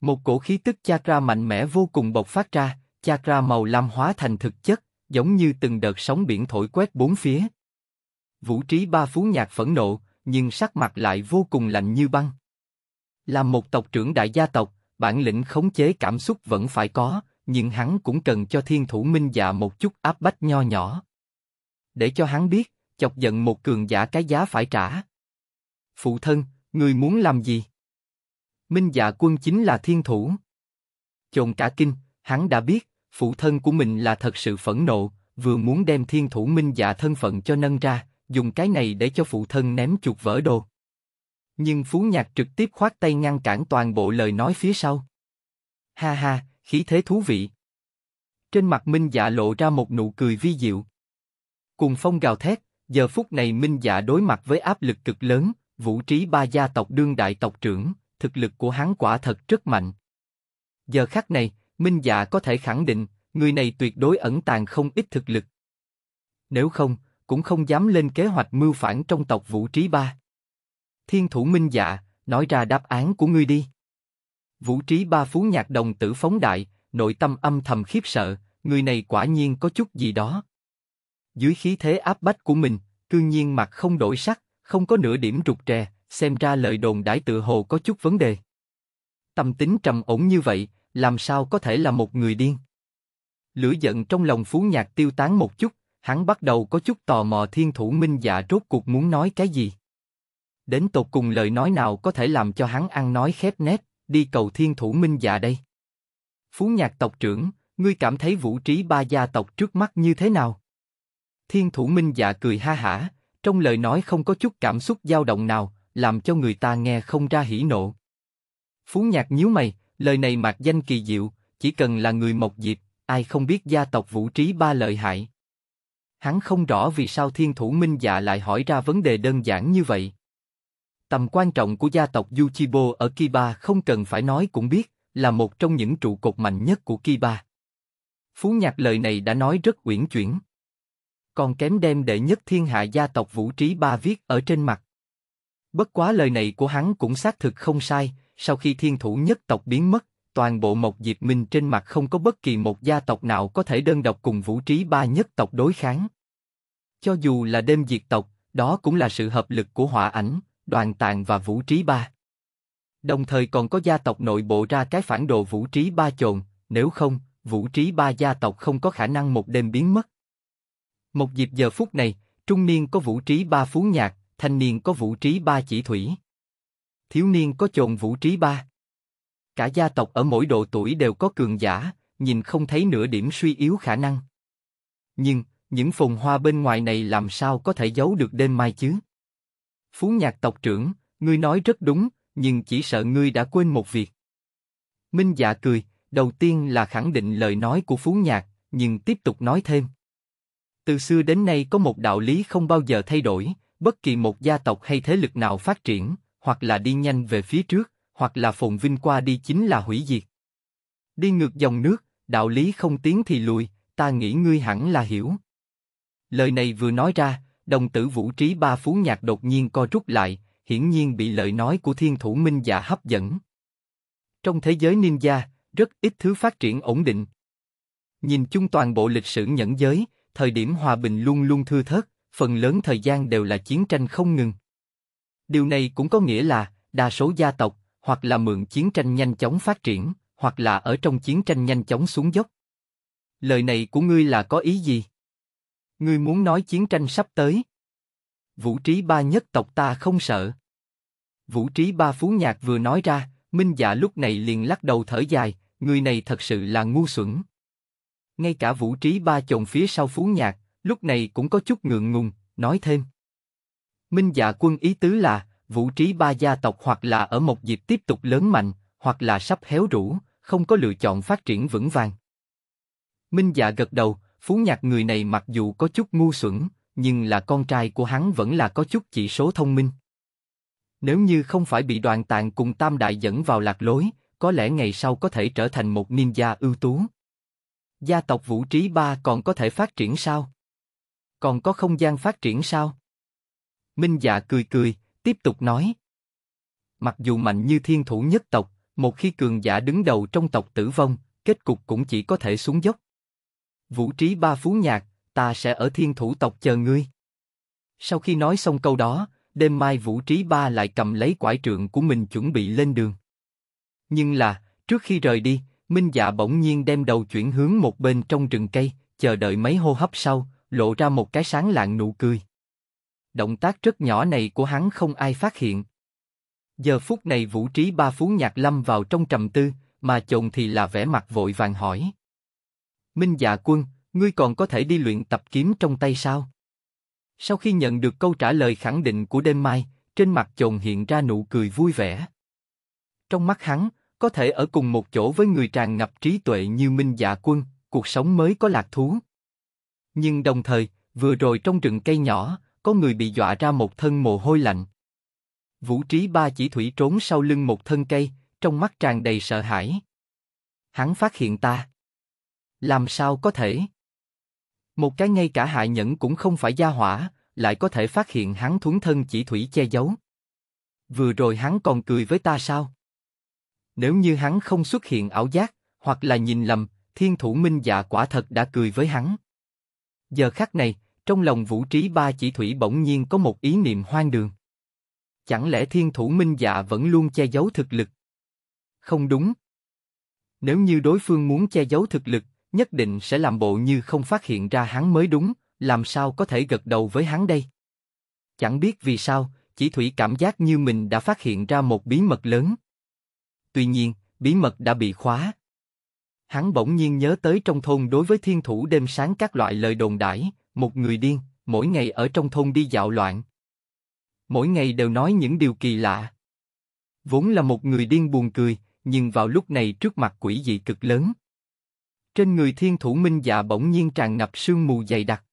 Một cổ khí tức chakra mạnh mẽ vô cùng bộc phát ra, chakra màu lam hóa thành thực chất, giống như từng đợt sóng biển thổi quét bốn phía. Vũ trí ba phú nhạc phẫn nộ, nhưng sắc mặt lại vô cùng lạnh như băng. Là một tộc trưởng đại gia tộc, bản lĩnh khống chế cảm xúc vẫn phải có, nhưng hắn cũng cần cho thiên thủ minh dạ một chút áp bách nho nhỏ. Để cho hắn biết, chọc giận một cường giả cái giá phải trả. Phụ thân, người muốn làm gì? Minh dạ quân chính là thiên thủ. Chồn cả kinh, hắn đã biết, phụ thân của mình là thật sự phẫn nộ, vừa muốn đem thiên thủ minh dạ thân phận cho nâng ra, dùng cái này để cho phụ thân ném chuột vỡ đồ. Nhưng Phú Nhạc trực tiếp khoát tay ngăn cản toàn bộ lời nói phía sau. Ha ha, khí thế thú vị. Trên mặt Minh Dạ lộ ra một nụ cười vi diệu. Cùng phong gào thét, giờ phút này Minh Dạ đối mặt với áp lực cực lớn, vũ trí ba gia tộc đương đại tộc trưởng, thực lực của hắn quả thật rất mạnh. Giờ khắc này, Minh Dạ có thể khẳng định, người này tuyệt đối ẩn tàng không ít thực lực. Nếu không, cũng không dám lên kế hoạch mưu phản trong tộc Vũ Trí Ba. Thiên thủ Minh Dạ, nói ra đáp án của ngươi đi. Vũ Trí Ba phú nhạc đồng tử phóng đại, nội tâm âm thầm khiếp sợ, người này quả nhiên có chút gì đó. Dưới khí thế áp bách của mình, cương nhiên mặt không đổi sắc, không có nửa điểm rụt rè, xem ra lời đồn đãi tự hồ có chút vấn đề. Tâm tính trầm ổn như vậy, làm sao có thể là một người điên? Lửa giận trong lòng Phú Nhạc tiêu tán một chút, hắn bắt đầu có chút tò mò thiên thủ minh dạ rốt cuộc muốn nói cái gì. Đến tột cùng lời nói nào có thể làm cho hắn ăn nói khép nét, đi cầu thiên thủ minh dạ đây. Phú Nhạc tộc trưởng, ngươi cảm thấy vũ trí ba gia tộc trước mắt như thế nào? Thiên thủ minh dạ cười ha hả, trong lời nói không có chút cảm xúc dao động nào, làm cho người ta nghe không ra hỉ nộ. Phú Nhạc nhíu mày, Lời này mặc danh kỳ diệu, chỉ cần là người Mộc Diệp, ai không biết gia tộc Vũ Trí Ba lợi hại. Hắn không rõ vì sao thiên thủ minh dạ lại hỏi ra vấn đề đơn giản như vậy. Tầm quan trọng của gia tộc Yuchibo ở Kiba không cần phải nói cũng biết, là một trong những trụ cột mạnh nhất của Kiba. Phú Nhạc lời này đã nói rất uyển chuyển. Còn kém đem đệ nhất thiên hạ gia tộc Vũ Trí Ba viết ở trên mặt. Bất quá lời này của hắn cũng xác thực không sai, sau khi thiên thủ nhất tộc biến mất, toàn bộ Mộc Diệp Minh trên mặt không có bất kỳ một gia tộc nào có thể đơn độc cùng vũ trí ba nhất tộc đối kháng. Cho dù là đêm diệt tộc, đó cũng là sự hợp lực của hỏa ảnh, đoàn tàng và vũ trí ba. Đồng thời còn có gia tộc nội bộ ra cái phản đồ vũ trí ba chồn, nếu không, vũ trí ba gia tộc không có khả năng một đêm biến mất. Một dịp giờ phút này, trung niên có vũ trí ba phú nhạc, thanh niên có vũ trí ba chỉ thủy thiếu niên có chồn vũ trí ba. Cả gia tộc ở mỗi độ tuổi đều có cường giả, nhìn không thấy nửa điểm suy yếu khả năng. Nhưng, những phồn hoa bên ngoài này làm sao có thể giấu được đêm mai chứ? Phú nhạc tộc trưởng, ngươi nói rất đúng, nhưng chỉ sợ ngươi đã quên một việc. Minh dạ cười, đầu tiên là khẳng định lời nói của Phú nhạc, nhưng tiếp tục nói thêm. Từ xưa đến nay có một đạo lý không bao giờ thay đổi, bất kỳ một gia tộc hay thế lực nào phát triển, hoặc là đi nhanh về phía trước, hoặc là phồn vinh qua đi chính là hủy diệt. Đi ngược dòng nước, đạo lý không tiến thì lùi, ta nghĩ ngươi hẳn là hiểu. Lời này vừa nói ra, đồng tử vũ trí ba phú nhạc đột nhiên co rút lại, hiển nhiên bị lời nói của thiên thủ minh giả hấp dẫn. Trong thế giới ninja, rất ít thứ phát triển ổn định. Nhìn chung toàn bộ lịch sử nhẫn giới, thời điểm hòa bình luôn luôn thưa thớt, phần lớn thời gian đều là chiến tranh không ngừng. Điều này cũng có nghĩa là, đa số gia tộc, hoặc là mượn chiến tranh nhanh chóng phát triển, hoặc là ở trong chiến tranh nhanh chóng xuống dốc. Lời này của ngươi là có ý gì? Ngươi muốn nói chiến tranh sắp tới. Vũ trí ba nhất tộc ta không sợ. Vũ trí ba phú nhạc vừa nói ra, Minh Dạ lúc này liền lắc đầu thở dài, người này thật sự là ngu xuẩn. Ngay cả vũ trí ba chồng phía sau phú nhạc, lúc này cũng có chút ngượng ngùng, nói thêm. Minh dạ quân ý tứ là, vũ trí ba gia tộc hoặc là ở một dịp tiếp tục lớn mạnh, hoặc là sắp héo rũ, không có lựa chọn phát triển vững vàng. Minh dạ gật đầu, phú nhạc người này mặc dù có chút ngu xuẩn, nhưng là con trai của hắn vẫn là có chút chỉ số thông minh. Nếu như không phải bị đoàn tàng cùng tam đại dẫn vào lạc lối, có lẽ ngày sau có thể trở thành một ninja ưu tú. Gia tộc Vũ Trí Ba còn có thể phát triển sao? Còn có không gian phát triển sao? Minh Dạ cười cười, tiếp tục nói. Mặc dù mạnh như thiên thủ nhất tộc, một khi cường giả đứng đầu trong tộc tử vong, kết cục cũng chỉ có thể xuống dốc. Vũ trí ba phú nhạc, ta sẽ ở thiên thủ tộc chờ ngươi. Sau khi nói xong câu đó, đêm mai Vũ Trí Ba lại cầm lấy quải trượng của mình chuẩn bị lên đường. Nhưng là, trước khi rời đi, Minh Dạ bỗng nhiên đem đầu chuyển hướng một bên trong rừng cây, chờ đợi mấy hô hấp sau, lộ ra một cái sáng lạng nụ cười động tác rất nhỏ này của hắn không ai phát hiện. Giờ phút này Vũ Trí Ba Phú Nhạc lâm vào trong trầm tư, mà chồn thì là vẻ mặt vội vàng hỏi. Minh Dạ Quân, ngươi còn có thể đi luyện tập kiếm trong tay sao? Sau khi nhận được câu trả lời khẳng định của đêm mai, trên mặt chồn hiện ra nụ cười vui vẻ. Trong mắt hắn, có thể ở cùng một chỗ với người tràn ngập trí tuệ như Minh Dạ Quân, cuộc sống mới có lạc thú. Nhưng đồng thời, vừa rồi trong rừng cây nhỏ, có người bị dọa ra một thân mồ hôi lạnh. Vũ Trí Ba chỉ thủy trốn sau lưng một thân cây, trong mắt tràn đầy sợ hãi. Hắn phát hiện ta. Làm sao có thể? Một cái ngay cả hại nhẫn cũng không phải gia hỏa, lại có thể phát hiện hắn thuấn thân chỉ thủy che giấu. Vừa rồi hắn còn cười với ta sao? Nếu như hắn không xuất hiện ảo giác, hoặc là nhìn lầm, thiên thủ minh dạ quả thật đã cười với hắn. Giờ khắc này, trong lòng vũ trí ba chỉ thủy bỗng nhiên có một ý niệm hoang đường. Chẳng lẽ thiên thủ minh dạ vẫn luôn che giấu thực lực? Không đúng. Nếu như đối phương muốn che giấu thực lực, nhất định sẽ làm bộ như không phát hiện ra hắn mới đúng, làm sao có thể gật đầu với hắn đây? Chẳng biết vì sao, chỉ thủy cảm giác như mình đã phát hiện ra một bí mật lớn. Tuy nhiên, bí mật đã bị khóa. Hắn bỗng nhiên nhớ tới trong thôn đối với thiên thủ đêm sáng các loại lời đồn đãi, một người điên, mỗi ngày ở trong thôn đi dạo loạn. Mỗi ngày đều nói những điều kỳ lạ. Vốn là một người điên buồn cười, nhưng vào lúc này trước mặt quỷ dị cực lớn. Trên người thiên thủ minh dạ bỗng nhiên tràn ngập sương mù dày đặc.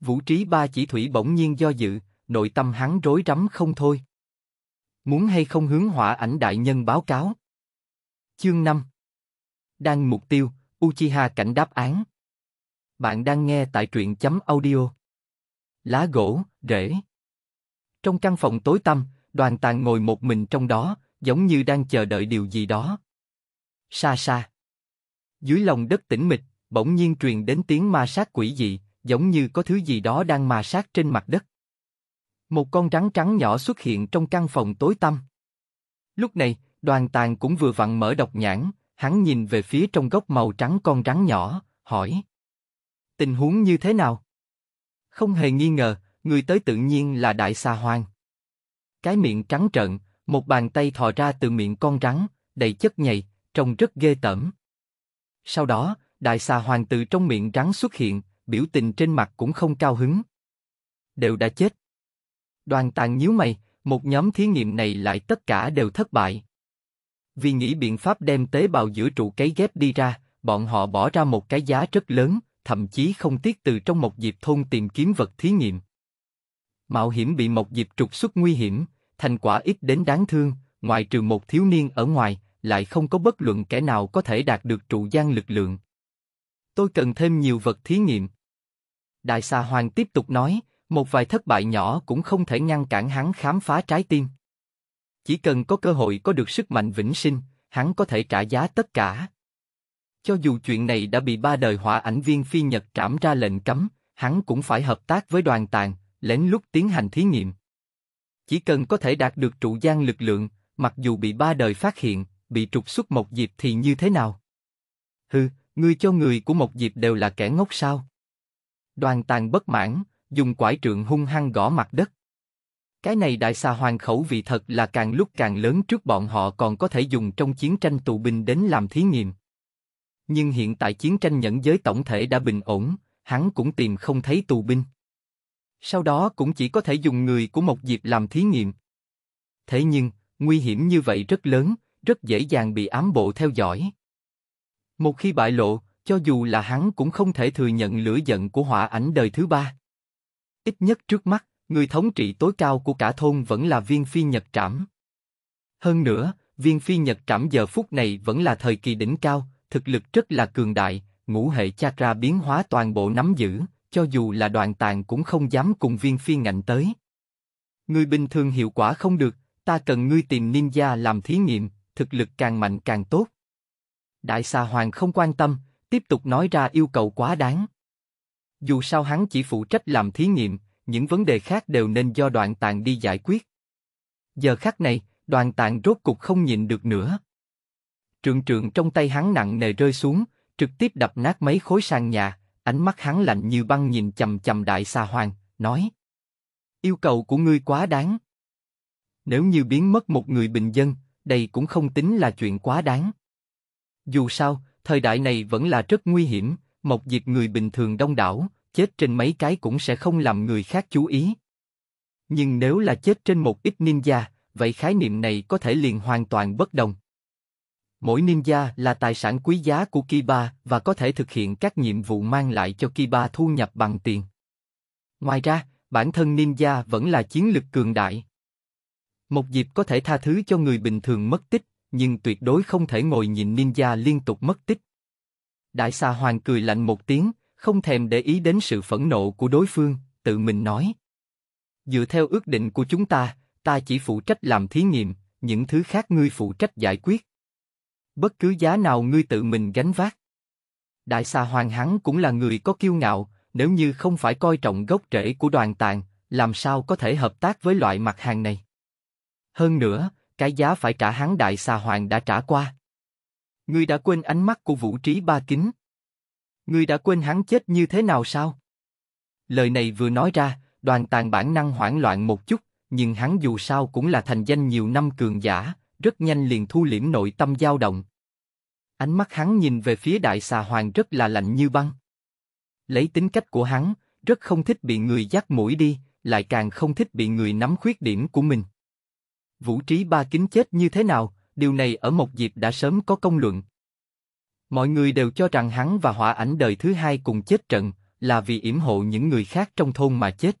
Vũ trí ba chỉ thủy bỗng nhiên do dự, nội tâm hắn rối rắm không thôi. Muốn hay không hướng hỏa ảnh đại nhân báo cáo? Chương 5 Đang mục tiêu, Uchiha cảnh đáp án bạn đang nghe tại truyện chấm audio. Lá gỗ, rễ. Trong căn phòng tối tăm, đoàn tàng ngồi một mình trong đó, giống như đang chờ đợi điều gì đó. Xa xa. Dưới lòng đất tĩnh mịch, bỗng nhiên truyền đến tiếng ma sát quỷ dị, giống như có thứ gì đó đang ma sát trên mặt đất. Một con rắn trắng nhỏ xuất hiện trong căn phòng tối tăm. Lúc này, đoàn tàng cũng vừa vặn mở độc nhãn, hắn nhìn về phía trong góc màu trắng con rắn nhỏ, hỏi. Tình huống như thế nào? Không hề nghi ngờ, người tới tự nhiên là đại xà hoang. Cái miệng trắng trợn, một bàn tay thò ra từ miệng con rắn, đầy chất nhầy, trông rất ghê tởm. Sau đó, đại xà hoàng từ trong miệng rắn xuất hiện, biểu tình trên mặt cũng không cao hứng. Đều đã chết. Đoàn tàn nhíu mày, một nhóm thí nghiệm này lại tất cả đều thất bại. Vì nghĩ biện pháp đem tế bào giữa trụ cấy ghép đi ra, bọn họ bỏ ra một cái giá rất lớn, thậm chí không tiếc từ trong một diệp thôn tìm kiếm vật thí nghiệm. Mạo hiểm bị một diệp trục xuất nguy hiểm, thành quả ít đến đáng thương, ngoài trừ một thiếu niên ở ngoài, lại không có bất luận kẻ nào có thể đạt được trụ gian lực lượng. Tôi cần thêm nhiều vật thí nghiệm. Đại xà hoàng tiếp tục nói, một vài thất bại nhỏ cũng không thể ngăn cản hắn khám phá trái tim. Chỉ cần có cơ hội có được sức mạnh vĩnh sinh, hắn có thể trả giá tất cả. Cho dù chuyện này đã bị ba đời hỏa ảnh viên phi Nhật trảm ra lệnh cấm, hắn cũng phải hợp tác với đoàn tàn, lén lút tiến hành thí nghiệm. Chỉ cần có thể đạt được trụ gian lực lượng, mặc dù bị ba đời phát hiện, bị trục xuất một dịp thì như thế nào? hư, ngươi cho người của một dịp đều là kẻ ngốc sao? Đoàn tàn bất mãn, dùng quải trượng hung hăng gõ mặt đất. Cái này đại xà hoàng khẩu vị thật là càng lúc càng lớn trước bọn họ còn có thể dùng trong chiến tranh tù binh đến làm thí nghiệm. Nhưng hiện tại chiến tranh nhẫn giới tổng thể đã bình ổn, hắn cũng tìm không thấy tù binh. Sau đó cũng chỉ có thể dùng người của một dịp làm thí nghiệm. Thế nhưng, nguy hiểm như vậy rất lớn, rất dễ dàng bị ám bộ theo dõi. Một khi bại lộ, cho dù là hắn cũng không thể thừa nhận lửa giận của hỏa ảnh đời thứ ba. Ít nhất trước mắt, người thống trị tối cao của cả thôn vẫn là viên phi nhật trảm. Hơn nữa, viên phi nhật trảm giờ phút này vẫn là thời kỳ đỉnh cao, thực lực rất là cường đại, ngũ hệ chakra biến hóa toàn bộ nắm giữ, cho dù là đoàn tàng cũng không dám cùng viên phi ngạnh tới. người bình thường hiệu quả không được, ta cần ngươi tìm ninja làm thí nghiệm, thực lực càng mạnh càng tốt. Đại xà hoàng không quan tâm, tiếp tục nói ra yêu cầu quá đáng. Dù sao hắn chỉ phụ trách làm thí nghiệm, những vấn đề khác đều nên do đoàn tàng đi giải quyết. Giờ khắc này, đoàn tàng rốt cục không nhịn được nữa, trượng trượng trong tay hắn nặng nề rơi xuống, trực tiếp đập nát mấy khối sàn nhà, ánh mắt hắn lạnh như băng nhìn chầm chầm đại xà hoàng, nói Yêu cầu của ngươi quá đáng. Nếu như biến mất một người bình dân, đây cũng không tính là chuyện quá đáng. Dù sao, thời đại này vẫn là rất nguy hiểm, một diệt người bình thường đông đảo, chết trên mấy cái cũng sẽ không làm người khác chú ý. Nhưng nếu là chết trên một ít ninja, vậy khái niệm này có thể liền hoàn toàn bất đồng. Mỗi ninja là tài sản quý giá của Kiba và có thể thực hiện các nhiệm vụ mang lại cho Kiba thu nhập bằng tiền. Ngoài ra, bản thân ninja vẫn là chiến lực cường đại. Một dịp có thể tha thứ cho người bình thường mất tích, nhưng tuyệt đối không thể ngồi nhìn ninja liên tục mất tích. Đại xà hoàng cười lạnh một tiếng, không thèm để ý đến sự phẫn nộ của đối phương, tự mình nói. Dựa theo ước định của chúng ta, ta chỉ phụ trách làm thí nghiệm, những thứ khác ngươi phụ trách giải quyết bất cứ giá nào ngươi tự mình gánh vác. Đại xà hoàng hắn cũng là người có kiêu ngạo, nếu như không phải coi trọng gốc rễ của đoàn tàng, làm sao có thể hợp tác với loại mặt hàng này. Hơn nữa, cái giá phải trả hắn đại xà hoàng đã trả qua. Ngươi đã quên ánh mắt của vũ trí ba kính. Ngươi đã quên hắn chết như thế nào sao? Lời này vừa nói ra, đoàn tàng bản năng hoảng loạn một chút, nhưng hắn dù sao cũng là thành danh nhiều năm cường giả, rất nhanh liền thu liễm nội tâm dao động. Ánh mắt hắn nhìn về phía đại xà hoàng rất là lạnh như băng. Lấy tính cách của hắn, rất không thích bị người dắt mũi đi, lại càng không thích bị người nắm khuyết điểm của mình. Vũ trí ba kính chết như thế nào, điều này ở một dịp đã sớm có công luận. Mọi người đều cho rằng hắn và hỏa ảnh đời thứ hai cùng chết trận, là vì yểm hộ những người khác trong thôn mà chết.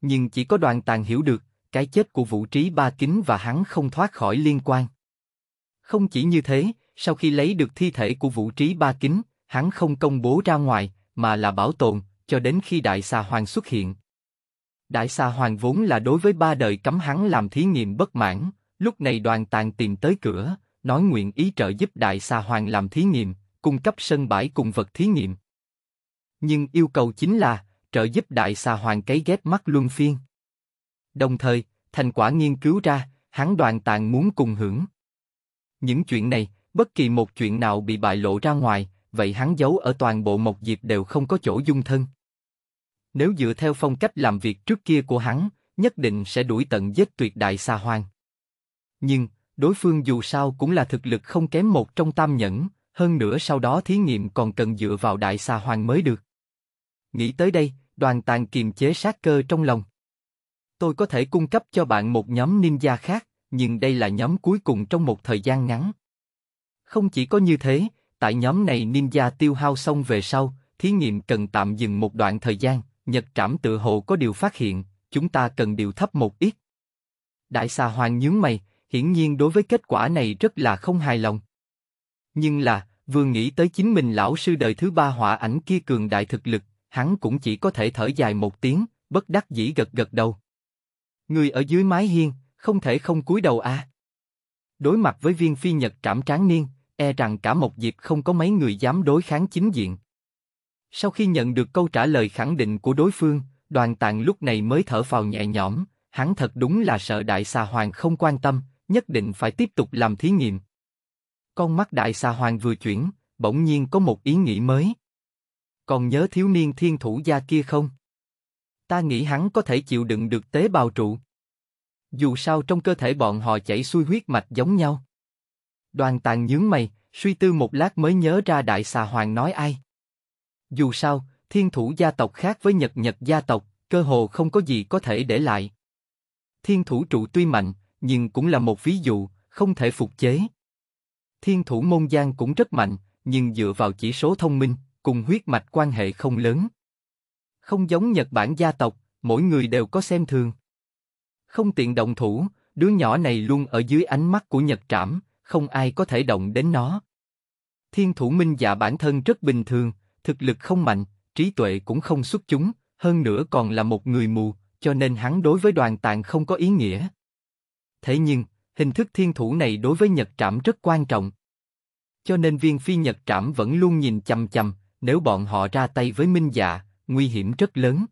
Nhưng chỉ có đoàn tàn hiểu được, cái chết của Vũ Trí Ba Kính và hắn không thoát khỏi liên quan. Không chỉ như thế, sau khi lấy được thi thể của Vũ Trí Ba Kính, hắn không công bố ra ngoài, mà là bảo tồn, cho đến khi Đại Xà Hoàng xuất hiện. Đại Xà Hoàng vốn là đối với ba đời cấm hắn làm thí nghiệm bất mãn, lúc này đoàn tàng tìm tới cửa, nói nguyện ý trợ giúp Đại Xà Hoàng làm thí nghiệm, cung cấp sân bãi cùng vật thí nghiệm. Nhưng yêu cầu chính là trợ giúp Đại Xà Hoàng cấy ghép mắt luân phiên. Đồng thời, thành quả nghiên cứu ra, hắn đoàn tàng muốn cùng hưởng. Những chuyện này, bất kỳ một chuyện nào bị bại lộ ra ngoài, vậy hắn giấu ở toàn bộ một dịp đều không có chỗ dung thân. Nếu dựa theo phong cách làm việc trước kia của hắn, nhất định sẽ đuổi tận giết tuyệt đại xa hoang. Nhưng, đối phương dù sao cũng là thực lực không kém một trong tam nhẫn, hơn nữa sau đó thí nghiệm còn cần dựa vào đại xa hoang mới được. Nghĩ tới đây, đoàn tàng kiềm chế sát cơ trong lòng. Tôi có thể cung cấp cho bạn một nhóm ninja khác, nhưng đây là nhóm cuối cùng trong một thời gian ngắn. Không chỉ có như thế, tại nhóm này ninja tiêu hao xong về sau, thí nghiệm cần tạm dừng một đoạn thời gian, Nhật Trảm tự hồ có điều phát hiện, chúng ta cần điều thấp một ít. Đại xà hoàng nhướng mày, hiển nhiên đối với kết quả này rất là không hài lòng. Nhưng là, vừa nghĩ tới chính mình lão sư đời thứ ba hỏa ảnh kia cường đại thực lực, hắn cũng chỉ có thể thở dài một tiếng, bất đắc dĩ gật gật đầu. Người ở dưới mái hiên, không thể không cúi đầu à. Đối mặt với viên phi nhật trảm tráng niên, e rằng cả một dịp không có mấy người dám đối kháng chính diện. Sau khi nhận được câu trả lời khẳng định của đối phương, đoàn tàng lúc này mới thở phào nhẹ nhõm, hắn thật đúng là sợ đại xà hoàng không quan tâm, nhất định phải tiếp tục làm thí nghiệm. Con mắt đại xà hoàng vừa chuyển, bỗng nhiên có một ý nghĩ mới. Còn nhớ thiếu niên thiên thủ gia kia không? ta nghĩ hắn có thể chịu đựng được tế bào trụ. Dù sao trong cơ thể bọn họ chảy xuôi huyết mạch giống nhau. Đoàn Tàng nhướng mày, suy tư một lát mới nhớ ra đại xà hoàng nói ai. Dù sao, thiên thủ gia tộc khác với nhật nhật gia tộc, cơ hồ không có gì có thể để lại. Thiên thủ trụ tuy mạnh, nhưng cũng là một ví dụ, không thể phục chế. Thiên thủ môn giang cũng rất mạnh, nhưng dựa vào chỉ số thông minh, cùng huyết mạch quan hệ không lớn. Không giống Nhật Bản gia tộc, mỗi người đều có xem thường. Không tiện động thủ, đứa nhỏ này luôn ở dưới ánh mắt của Nhật Trảm, không ai có thể động đến nó. Thiên thủ minh dạ bản thân rất bình thường, thực lực không mạnh, trí tuệ cũng không xuất chúng, hơn nữa còn là một người mù, cho nên hắn đối với đoàn Tạng không có ý nghĩa. Thế nhưng, hình thức thiên thủ này đối với Nhật Trạm rất quan trọng. Cho nên viên phi Nhật Trạm vẫn luôn nhìn chằm chằm, nếu bọn họ ra tay với Minh Dạ, nguy hiểm rất lớn.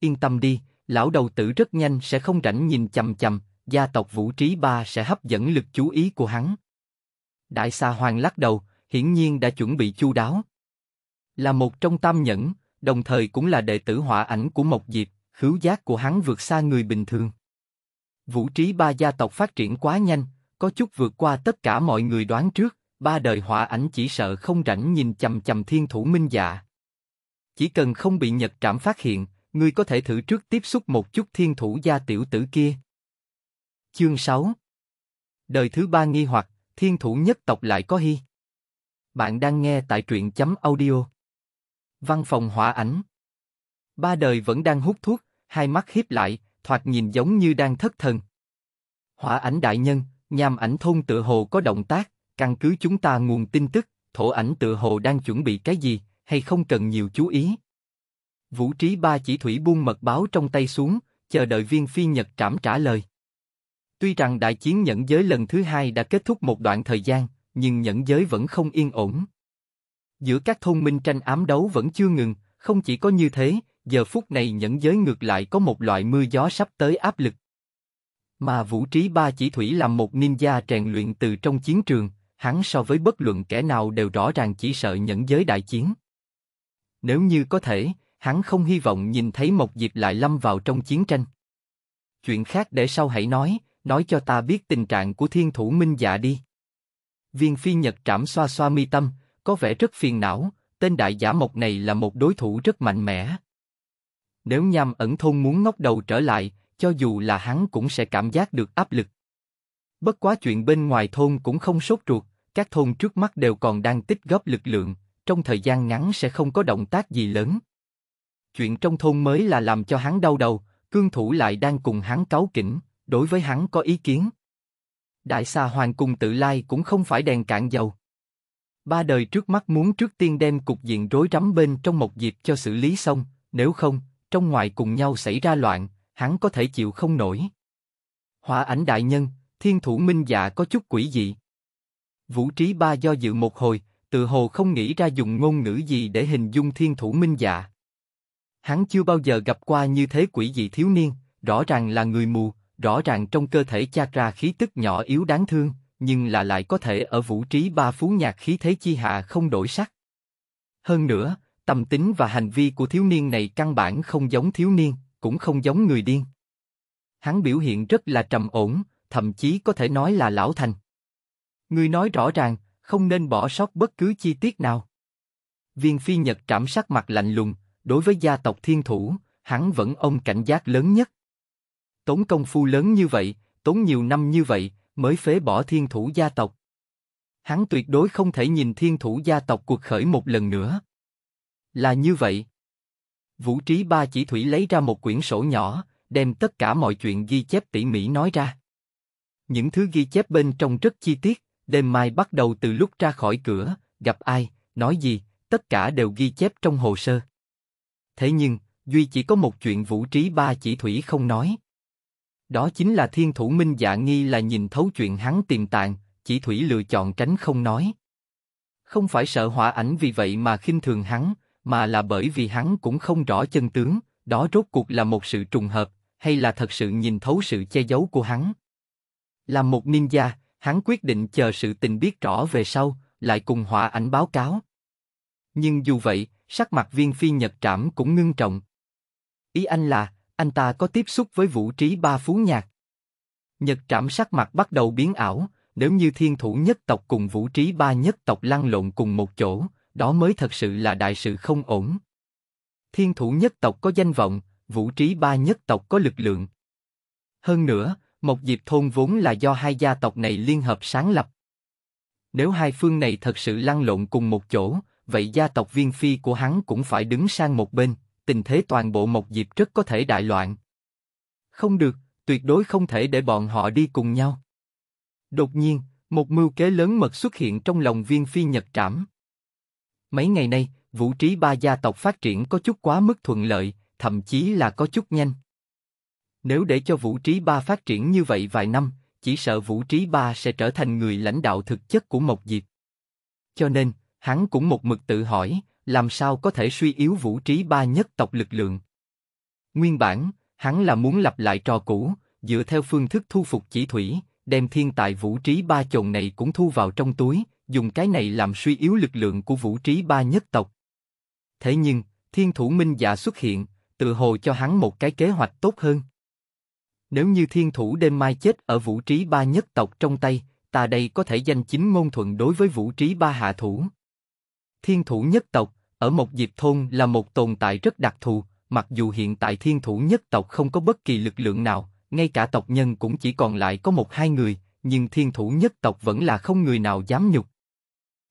Yên tâm đi, lão đầu tử rất nhanh sẽ không rảnh nhìn chầm chầm, gia tộc Vũ Trí Ba sẽ hấp dẫn lực chú ý của hắn. Đại Sa Hoàng lắc đầu, hiển nhiên đã chuẩn bị chu đáo. Là một trong tam nhẫn, đồng thời cũng là đệ tử họa ảnh của Mộc Diệp, khứu giác của hắn vượt xa người bình thường. Vũ Trí Ba gia tộc phát triển quá nhanh, có chút vượt qua tất cả mọi người đoán trước, ba đời họa ảnh chỉ sợ không rảnh nhìn chầm chầm thiên thủ minh dạ. Chỉ cần không bị Nhật Trảm phát hiện, ngươi có thể thử trước tiếp xúc một chút thiên thủ gia tiểu tử kia. Chương 6 Đời thứ ba nghi hoặc, thiên thủ nhất tộc lại có hy. Bạn đang nghe tại truyện chấm audio. Văn phòng hỏa ảnh Ba đời vẫn đang hút thuốc, hai mắt hiếp lại, thoạt nhìn giống như đang thất thần. Hỏa ảnh đại nhân, nham ảnh thôn tựa hồ có động tác, căn cứ chúng ta nguồn tin tức, thổ ảnh tựa hồ đang chuẩn bị cái gì, hay không cần nhiều chú ý. Vũ Trí Ba chỉ thủy buông mật báo trong tay xuống, chờ đợi viên phi Nhật trảm trả lời. Tuy rằng đại chiến nhẫn giới lần thứ hai đã kết thúc một đoạn thời gian, nhưng nhẫn giới vẫn không yên ổn. Giữa các thôn minh tranh ám đấu vẫn chưa ngừng, không chỉ có như thế, giờ phút này nhẫn giới ngược lại có một loại mưa gió sắp tới áp lực. Mà Vũ Trí Ba chỉ thủy làm một ninja rèn luyện từ trong chiến trường, hắn so với bất luận kẻ nào đều rõ ràng chỉ sợ nhẫn giới đại chiến. Nếu như có thể, hắn không hy vọng nhìn thấy Mộc Diệp lại lâm vào trong chiến tranh. Chuyện khác để sau hãy nói, nói cho ta biết tình trạng của thiên thủ minh dạ đi. Viên phi nhật trảm xoa xoa mi tâm, có vẻ rất phiền não, tên đại giả mộc này là một đối thủ rất mạnh mẽ. Nếu nham ẩn thôn muốn ngóc đầu trở lại, cho dù là hắn cũng sẽ cảm giác được áp lực. Bất quá chuyện bên ngoài thôn cũng không sốt ruột, các thôn trước mắt đều còn đang tích góp lực lượng, trong thời gian ngắn sẽ không có động tác gì lớn. Chuyện trong thôn mới là làm cho hắn đau đầu, cương thủ lại đang cùng hắn cáu kỉnh, đối với hắn có ý kiến. Đại xà hoàng cùng tự lai cũng không phải đèn cạn dầu. Ba đời trước mắt muốn trước tiên đem cục diện rối rắm bên trong một dịp cho xử lý xong, nếu không, trong ngoài cùng nhau xảy ra loạn, hắn có thể chịu không nổi. Hỏa ảnh đại nhân, thiên thủ minh dạ có chút quỷ dị. Vũ trí ba do dự một hồi, tự hồ không nghĩ ra dùng ngôn ngữ gì để hình dung thiên thủ minh dạ. Hắn chưa bao giờ gặp qua như thế quỷ dị thiếu niên, rõ ràng là người mù, rõ ràng trong cơ thể ra khí tức nhỏ yếu đáng thương, nhưng là lại có thể ở vũ trí ba phú nhạc khí thế chi hạ không đổi sắc. Hơn nữa, tâm tính và hành vi của thiếu niên này căn bản không giống thiếu niên, cũng không giống người điên. Hắn biểu hiện rất là trầm ổn, thậm chí có thể nói là lão thành. Ngươi nói rõ ràng, không nên bỏ sót bất cứ chi tiết nào. Viên phi nhật trảm sắc mặt lạnh lùng, đối với gia tộc thiên thủ, hắn vẫn ông cảnh giác lớn nhất. Tốn công phu lớn như vậy, tốn nhiều năm như vậy, mới phế bỏ thiên thủ gia tộc. Hắn tuyệt đối không thể nhìn thiên thủ gia tộc cuộc khởi một lần nữa. Là như vậy. Vũ Trí Ba chỉ thủy lấy ra một quyển sổ nhỏ, đem tất cả mọi chuyện ghi chép tỉ mỉ nói ra. Những thứ ghi chép bên trong rất chi tiết. Đêm mai bắt đầu từ lúc ra khỏi cửa, gặp ai, nói gì, tất cả đều ghi chép trong hồ sơ. Thế nhưng, duy chỉ có một chuyện Vũ Trí Ba chỉ thủy không nói. Đó chính là Thiên Thủ Minh Dạ nghi là nhìn thấu chuyện hắn tiềm tàng, chỉ thủy lựa chọn tránh không nói. Không phải sợ hỏa ảnh vì vậy mà khinh thường hắn, mà là bởi vì hắn cũng không rõ chân tướng, đó rốt cuộc là một sự trùng hợp, hay là thật sự nhìn thấu sự che giấu của hắn. Làm một ninja, hắn quyết định chờ sự tình biết rõ về sau, lại cùng họa ảnh báo cáo. Nhưng dù vậy, sắc mặt viên phi nhật trảm cũng ngưng trọng. Ý anh là, anh ta có tiếp xúc với vũ trí ba phú nhạc. Nhật trảm sắc mặt bắt đầu biến ảo, nếu như thiên thủ nhất tộc cùng vũ trí ba nhất tộc lăn lộn cùng một chỗ, đó mới thật sự là đại sự không ổn. Thiên thủ nhất tộc có danh vọng, vũ trí ba nhất tộc có lực lượng. Hơn nữa, một diệp thôn vốn là do hai gia tộc này liên hợp sáng lập. Nếu hai phương này thật sự lăn lộn cùng một chỗ, vậy gia tộc viên phi của hắn cũng phải đứng sang một bên, tình thế toàn bộ một diệp rất có thể đại loạn. Không được, tuyệt đối không thể để bọn họ đi cùng nhau. Đột nhiên, một mưu kế lớn mật xuất hiện trong lòng viên phi nhật trảm. Mấy ngày nay, vũ trí ba gia tộc phát triển có chút quá mức thuận lợi, thậm chí là có chút nhanh. Nếu để cho Vũ Trí Ba phát triển như vậy vài năm, chỉ sợ Vũ Trí Ba sẽ trở thành người lãnh đạo thực chất của Mộc Diệp. Cho nên, hắn cũng một mực tự hỏi, làm sao có thể suy yếu Vũ Trí Ba nhất tộc lực lượng. Nguyên bản, hắn là muốn lặp lại trò cũ, dựa theo phương thức thu phục chỉ thủy, đem thiên tài Vũ Trí Ba chồn này cũng thu vào trong túi, dùng cái này làm suy yếu lực lượng của Vũ Trí Ba nhất tộc. Thế nhưng, thiên thủ minh giả dạ xuất hiện, tự hồ cho hắn một cái kế hoạch tốt hơn. Nếu như thiên thủ đêm mai chết ở vũ trí ba nhất tộc trong tay, ta đây có thể danh chính ngôn thuận đối với vũ trí ba hạ thủ. Thiên thủ nhất tộc, ở một diệp thôn là một tồn tại rất đặc thù, mặc dù hiện tại thiên thủ nhất tộc không có bất kỳ lực lượng nào, ngay cả tộc nhân cũng chỉ còn lại có một hai người, nhưng thiên thủ nhất tộc vẫn là không người nào dám nhục.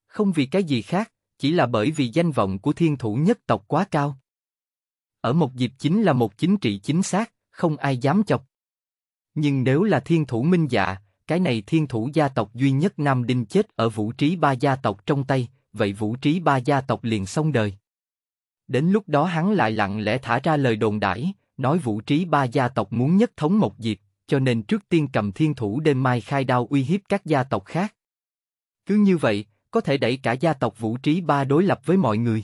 Không vì cái gì khác, chỉ là bởi vì danh vọng của thiên thủ nhất tộc quá cao. Ở một dịp chính là một chính trị chính xác, không ai dám chọc. Nhưng nếu là thiên thủ minh dạ, cái này thiên thủ gia tộc duy nhất Nam Đinh chết ở vũ trí ba gia tộc trong tay, vậy vũ trí ba gia tộc liền xong đời. Đến lúc đó hắn lại lặng lẽ thả ra lời đồn đãi, nói vũ trí ba gia tộc muốn nhất thống một diệt, cho nên trước tiên cầm thiên thủ đêm mai khai đao uy hiếp các gia tộc khác. Cứ như vậy, có thể đẩy cả gia tộc vũ trí ba đối lập với mọi người.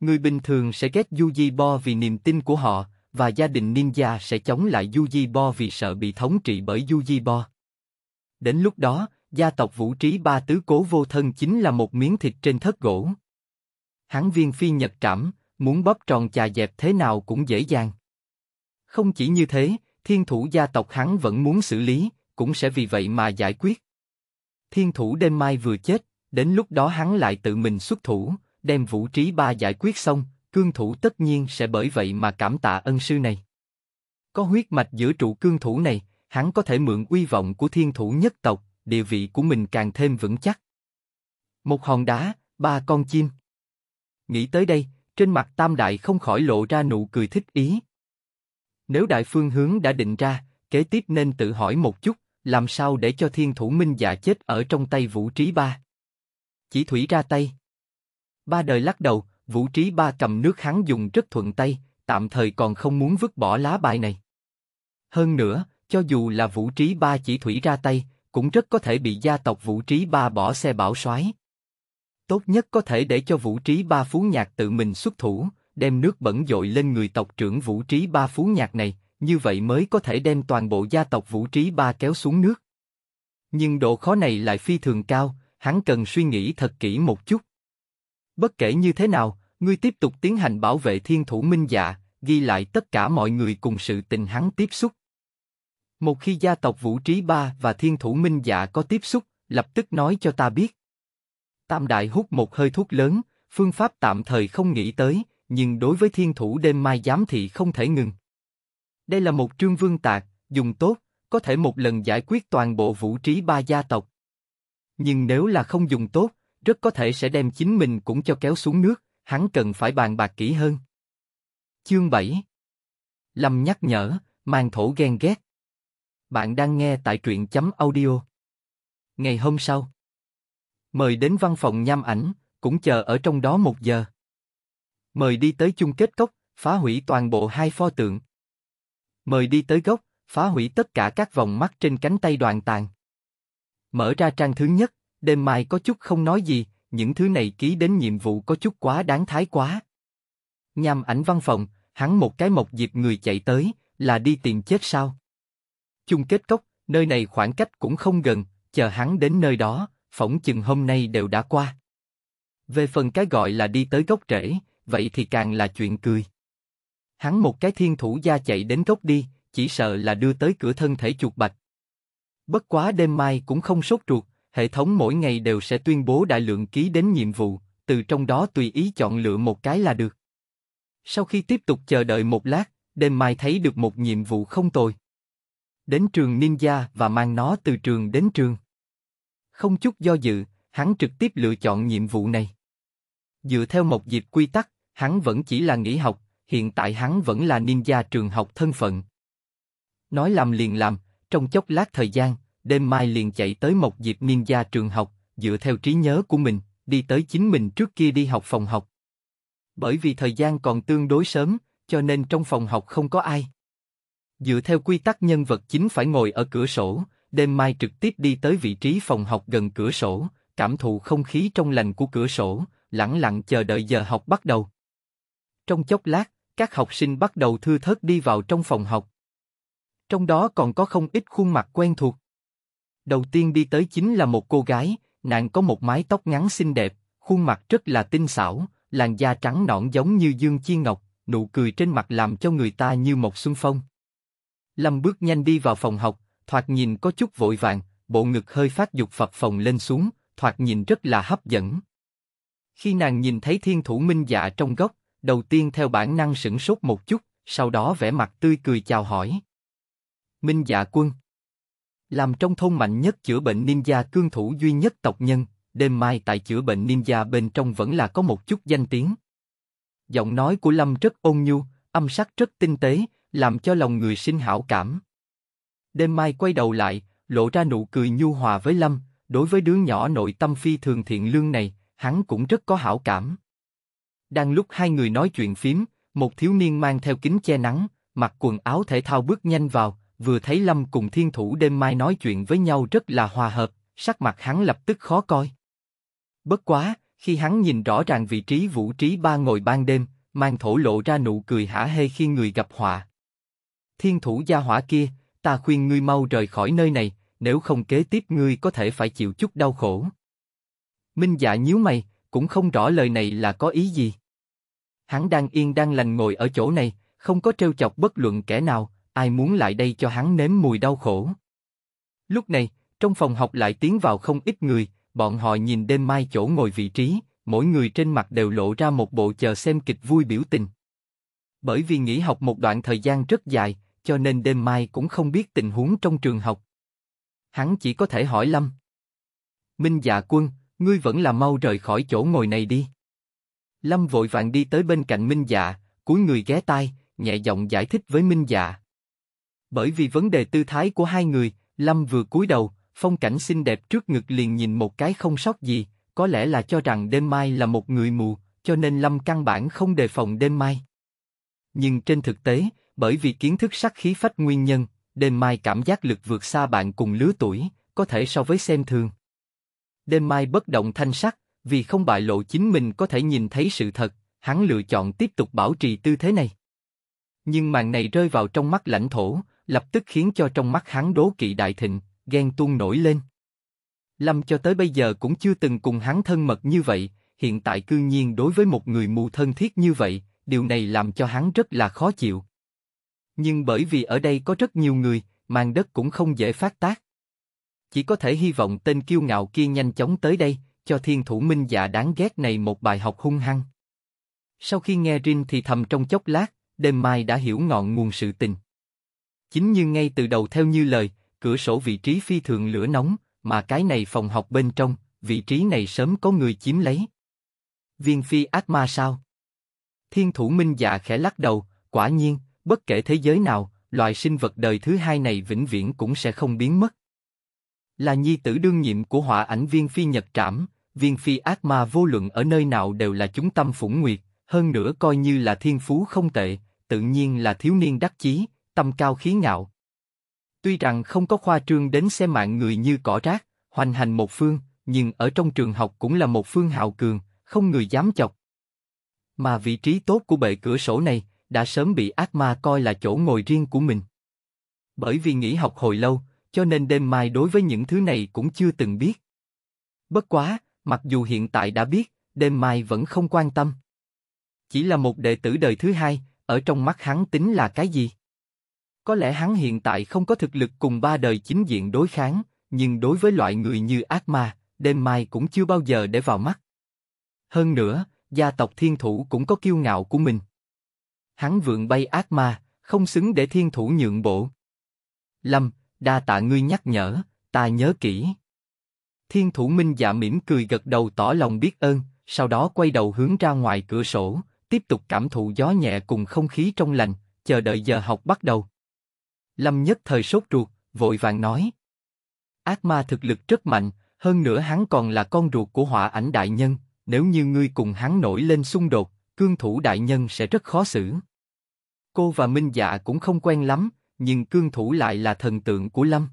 Người bình thường sẽ ghét Yuji Bo vì niềm tin của họ, và gia đình ninja sẽ chống lại Yuji Bo vì sợ bị thống trị bởi Yuji Bo. Đến lúc đó, gia tộc vũ trí ba tứ cố vô thân chính là một miếng thịt trên thất gỗ. Hán viên phi nhật trảm, muốn bóp tròn chà dẹp thế nào cũng dễ dàng. Không chỉ như thế, thiên thủ gia tộc hắn vẫn muốn xử lý, cũng sẽ vì vậy mà giải quyết. Thiên thủ đêm mai vừa chết, đến lúc đó hắn lại tự mình xuất thủ, đem vũ trí ba giải quyết xong, cương thủ tất nhiên sẽ bởi vậy mà cảm tạ ân sư này. Có huyết mạch giữa trụ cương thủ này, hắn có thể mượn uy vọng của thiên thủ nhất tộc, địa vị của mình càng thêm vững chắc. Một hòn đá, ba con chim. Nghĩ tới đây, trên mặt Tam Đại không khỏi lộ ra nụ cười thích ý. Nếu đại phương hướng đã định ra, kế tiếp nên tự hỏi một chút, làm sao để cho thiên thủ minh dạ chết ở trong tay vũ trí ba. Chỉ thủy ra tay. Ba đời lắc đầu, Vũ Trí Ba cầm nước hắn dùng rất thuận tay, tạm thời còn không muốn vứt bỏ lá bài này. Hơn nữa, cho dù là Vũ Trí Ba chỉ thủy ra tay, cũng rất có thể bị gia tộc Vũ Trí Ba bỏ xe bảo soái. Tốt nhất có thể để cho Vũ Trí Ba Phú Nhạc tự mình xuất thủ, đem nước bẩn dội lên người tộc trưởng Vũ Trí Ba Phú Nhạc này, như vậy mới có thể đem toàn bộ gia tộc Vũ Trí Ba kéo xuống nước. Nhưng độ khó này lại phi thường cao, hắn cần suy nghĩ thật kỹ một chút. Bất kể như thế nào, Ngươi tiếp tục tiến hành bảo vệ thiên thủ minh dạ, ghi lại tất cả mọi người cùng sự tình hắn tiếp xúc. Một khi gia tộc Vũ Trí Ba và thiên thủ minh dạ có tiếp xúc, lập tức nói cho ta biết. Tam Đại hút một hơi thuốc lớn, phương pháp tạm thời không nghĩ tới, nhưng đối với thiên thủ đêm mai giám thị không thể ngừng. Đây là một trương vương tạc, dùng tốt, có thể một lần giải quyết toàn bộ vũ trí ba gia tộc. Nhưng nếu là không dùng tốt, rất có thể sẽ đem chính mình cũng cho kéo xuống nước, hắn cần phải bàn bạc kỹ hơn. Chương 7 Lâm nhắc nhở, mang thổ ghen ghét. Bạn đang nghe tại truyện chấm audio. Ngày hôm sau, mời đến văn phòng nham ảnh, cũng chờ ở trong đó một giờ. Mời đi tới chung kết cốc, phá hủy toàn bộ hai pho tượng. Mời đi tới gốc, phá hủy tất cả các vòng mắt trên cánh tay đoàn tàn. Mở ra trang thứ nhất, đêm mai có chút không nói gì, những thứ này ký đến nhiệm vụ có chút quá đáng thái quá. Nhằm ảnh văn phòng, hắn một cái mộc dịp người chạy tới, là đi tìm chết sao? Chung kết cốc, nơi này khoảng cách cũng không gần, chờ hắn đến nơi đó, phỏng chừng hôm nay đều đã qua. Về phần cái gọi là đi tới gốc rễ, vậy thì càng là chuyện cười. Hắn một cái thiên thủ gia chạy đến gốc đi, chỉ sợ là đưa tới cửa thân thể chuột bạch. Bất quá đêm mai cũng không sốt ruột, hệ thống mỗi ngày đều sẽ tuyên bố đại lượng ký đến nhiệm vụ, từ trong đó tùy ý chọn lựa một cái là được. Sau khi tiếp tục chờ đợi một lát, đêm mai thấy được một nhiệm vụ không tồi. Đến trường ninja và mang nó từ trường đến trường. Không chút do dự, hắn trực tiếp lựa chọn nhiệm vụ này. Dựa theo một dịp quy tắc, hắn vẫn chỉ là nghỉ học, hiện tại hắn vẫn là ninja trường học thân phận. Nói làm liền làm, trong chốc lát thời gian, đêm mai liền chạy tới Mộc Diệp Niên gia trường học, dựa theo trí nhớ của mình, đi tới chính mình trước kia đi học phòng học. Bởi vì thời gian còn tương đối sớm, cho nên trong phòng học không có ai. Dựa theo quy tắc nhân vật chính phải ngồi ở cửa sổ, đêm mai trực tiếp đi tới vị trí phòng học gần cửa sổ, cảm thụ không khí trong lành của cửa sổ, lặng lặng chờ đợi giờ học bắt đầu. Trong chốc lát, các học sinh bắt đầu thư thớt đi vào trong phòng học. Trong đó còn có không ít khuôn mặt quen thuộc. Đầu tiên đi tới chính là một cô gái, nàng có một mái tóc ngắn xinh đẹp, khuôn mặt rất là tinh xảo, làn da trắng nõn giống như dương chi ngọc, nụ cười trên mặt làm cho người ta như một xuân phong. Lâm bước nhanh đi vào phòng học, thoạt nhìn có chút vội vàng, bộ ngực hơi phát dục phập phồng lên xuống, thoạt nhìn rất là hấp dẫn. Khi nàng nhìn thấy thiên thủ minh dạ trong góc, đầu tiên theo bản năng sửng sốt một chút, sau đó vẻ mặt tươi cười chào hỏi. Minh dạ quân. Làm trong thôn mạnh nhất chữa bệnh ninja cương thủ duy nhất tộc nhân, đêm mai tại chữa bệnh ninja bên trong vẫn là có một chút danh tiếng. Giọng nói của Lâm rất ôn nhu, âm sắc rất tinh tế, làm cho lòng người sinh hảo cảm. Đêm mai quay đầu lại, lộ ra nụ cười nhu hòa với Lâm, đối với đứa nhỏ nội tâm phi thường thiện lương này, hắn cũng rất có hảo cảm. Đang lúc hai người nói chuyện phím, một thiếu niên mang theo kính che nắng, mặc quần áo thể thao bước nhanh vào, vừa thấy Lâm cùng thiên thủ đêm mai nói chuyện với nhau rất là hòa hợp, sắc mặt hắn lập tức khó coi. Bất quá, khi hắn nhìn rõ ràng vị trí vũ trí ba ngồi ban đêm, mang thổ lộ ra nụ cười hả hê khi người gặp họa. Thiên thủ gia hỏa kia, ta khuyên ngươi mau rời khỏi nơi này, nếu không kế tiếp ngươi có thể phải chịu chút đau khổ. Minh dạ nhíu mày, cũng không rõ lời này là có ý gì. Hắn đang yên đang lành ngồi ở chỗ này, không có trêu chọc bất luận kẻ nào, ai muốn lại đây cho hắn nếm mùi đau khổ. Lúc này, trong phòng học lại tiến vào không ít người, bọn họ nhìn đêm mai chỗ ngồi vị trí, mỗi người trên mặt đều lộ ra một bộ chờ xem kịch vui biểu tình. Bởi vì nghỉ học một đoạn thời gian rất dài, cho nên đêm mai cũng không biết tình huống trong trường học. Hắn chỉ có thể hỏi Lâm. Minh dạ quân, ngươi vẫn là mau rời khỏi chỗ ngồi này đi. Lâm vội vàng đi tới bên cạnh Minh dạ, cúi người ghé tai, nhẹ giọng giải thích với Minh dạ. Bởi vì vấn đề tư thái của hai người, Lâm vừa cúi đầu, phong cảnh xinh đẹp trước ngực liền nhìn một cái không sót gì, có lẽ là cho rằng đêm mai là một người mù, cho nên Lâm căn bản không đề phòng đêm mai. Nhưng trên thực tế, bởi vì kiến thức sắc khí phách nguyên nhân, đêm mai cảm giác lực vượt xa bạn cùng lứa tuổi, có thể so với xem thường. Đêm mai bất động thanh sắc, vì không bại lộ chính mình có thể nhìn thấy sự thật, hắn lựa chọn tiếp tục bảo trì tư thế này. Nhưng màn này rơi vào trong mắt lãnh thổ, lập tức khiến cho trong mắt hắn đố kỵ đại thịnh, ghen tuông nổi lên. Lâm cho tới bây giờ cũng chưa từng cùng hắn thân mật như vậy, hiện tại cư nhiên đối với một người mù thân thiết như vậy, điều này làm cho hắn rất là khó chịu. Nhưng bởi vì ở đây có rất nhiều người, màn đất cũng không dễ phát tác. Chỉ có thể hy vọng tên kiêu ngạo kia nhanh chóng tới đây, cho thiên thủ minh dạ đáng ghét này một bài học hung hăng. Sau khi nghe Rin thì thầm trong chốc lát, đêm mai đã hiểu ngọn nguồn sự tình. Chính như ngay từ đầu theo như lời, cửa sổ vị trí phi thường lửa nóng, mà cái này phòng học bên trong, vị trí này sớm có người chiếm lấy. Viên phi ác ma sao? Thiên thủ minh dạ khẽ lắc đầu, quả nhiên, bất kể thế giới nào, loài sinh vật đời thứ hai này vĩnh viễn cũng sẽ không biến mất. Là nhi tử đương nhiệm của họa ảnh viên phi nhật trảm, viên phi ác ma vô luận ở nơi nào đều là chúng tâm phủng nguyệt, hơn nữa coi như là thiên phú không tệ, tự nhiên là thiếu niên đắc chí, tâm cao khí ngạo. Tuy rằng không có khoa trương đến xem mạng người như cỏ rác, hoành hành một phương, nhưng ở trong trường học cũng là một phương hào cường, không người dám chọc. Mà vị trí tốt của bệ cửa sổ này đã sớm bị ác ma coi là chỗ ngồi riêng của mình. Bởi vì nghỉ học hồi lâu, cho nên đêm mai đối với những thứ này cũng chưa từng biết. Bất quá, mặc dù hiện tại đã biết, đêm mai vẫn không quan tâm. Chỉ là một đệ tử đời thứ hai, ở trong mắt hắn tính là cái gì? Có lẽ hắn hiện tại không có thực lực cùng ba đời chính diện đối kháng, nhưng đối với loại người như ác ma, đêm mai cũng chưa bao giờ để vào mắt. Hơn nữa, gia tộc thiên thủ cũng có kiêu ngạo của mình. Hắn vượng bay ác ma, không xứng để thiên thủ nhượng bộ. Lâm, đa tạ ngươi nhắc nhở, ta nhớ kỹ. Thiên thủ minh dạ mỉm cười gật đầu tỏ lòng biết ơn, sau đó quay đầu hướng ra ngoài cửa sổ, tiếp tục cảm thụ gió nhẹ cùng không khí trong lành, chờ đợi giờ học bắt đầu. Lâm nhất thời sốt ruột, vội vàng nói. Ác ma thực lực rất mạnh, hơn nữa hắn còn là con ruột của họa ảnh đại nhân, nếu như ngươi cùng hắn nổi lên xung đột, cương thủ đại nhân sẽ rất khó xử. Cô và Minh Dạ cũng không quen lắm, nhưng cương thủ lại là thần tượng của Lâm.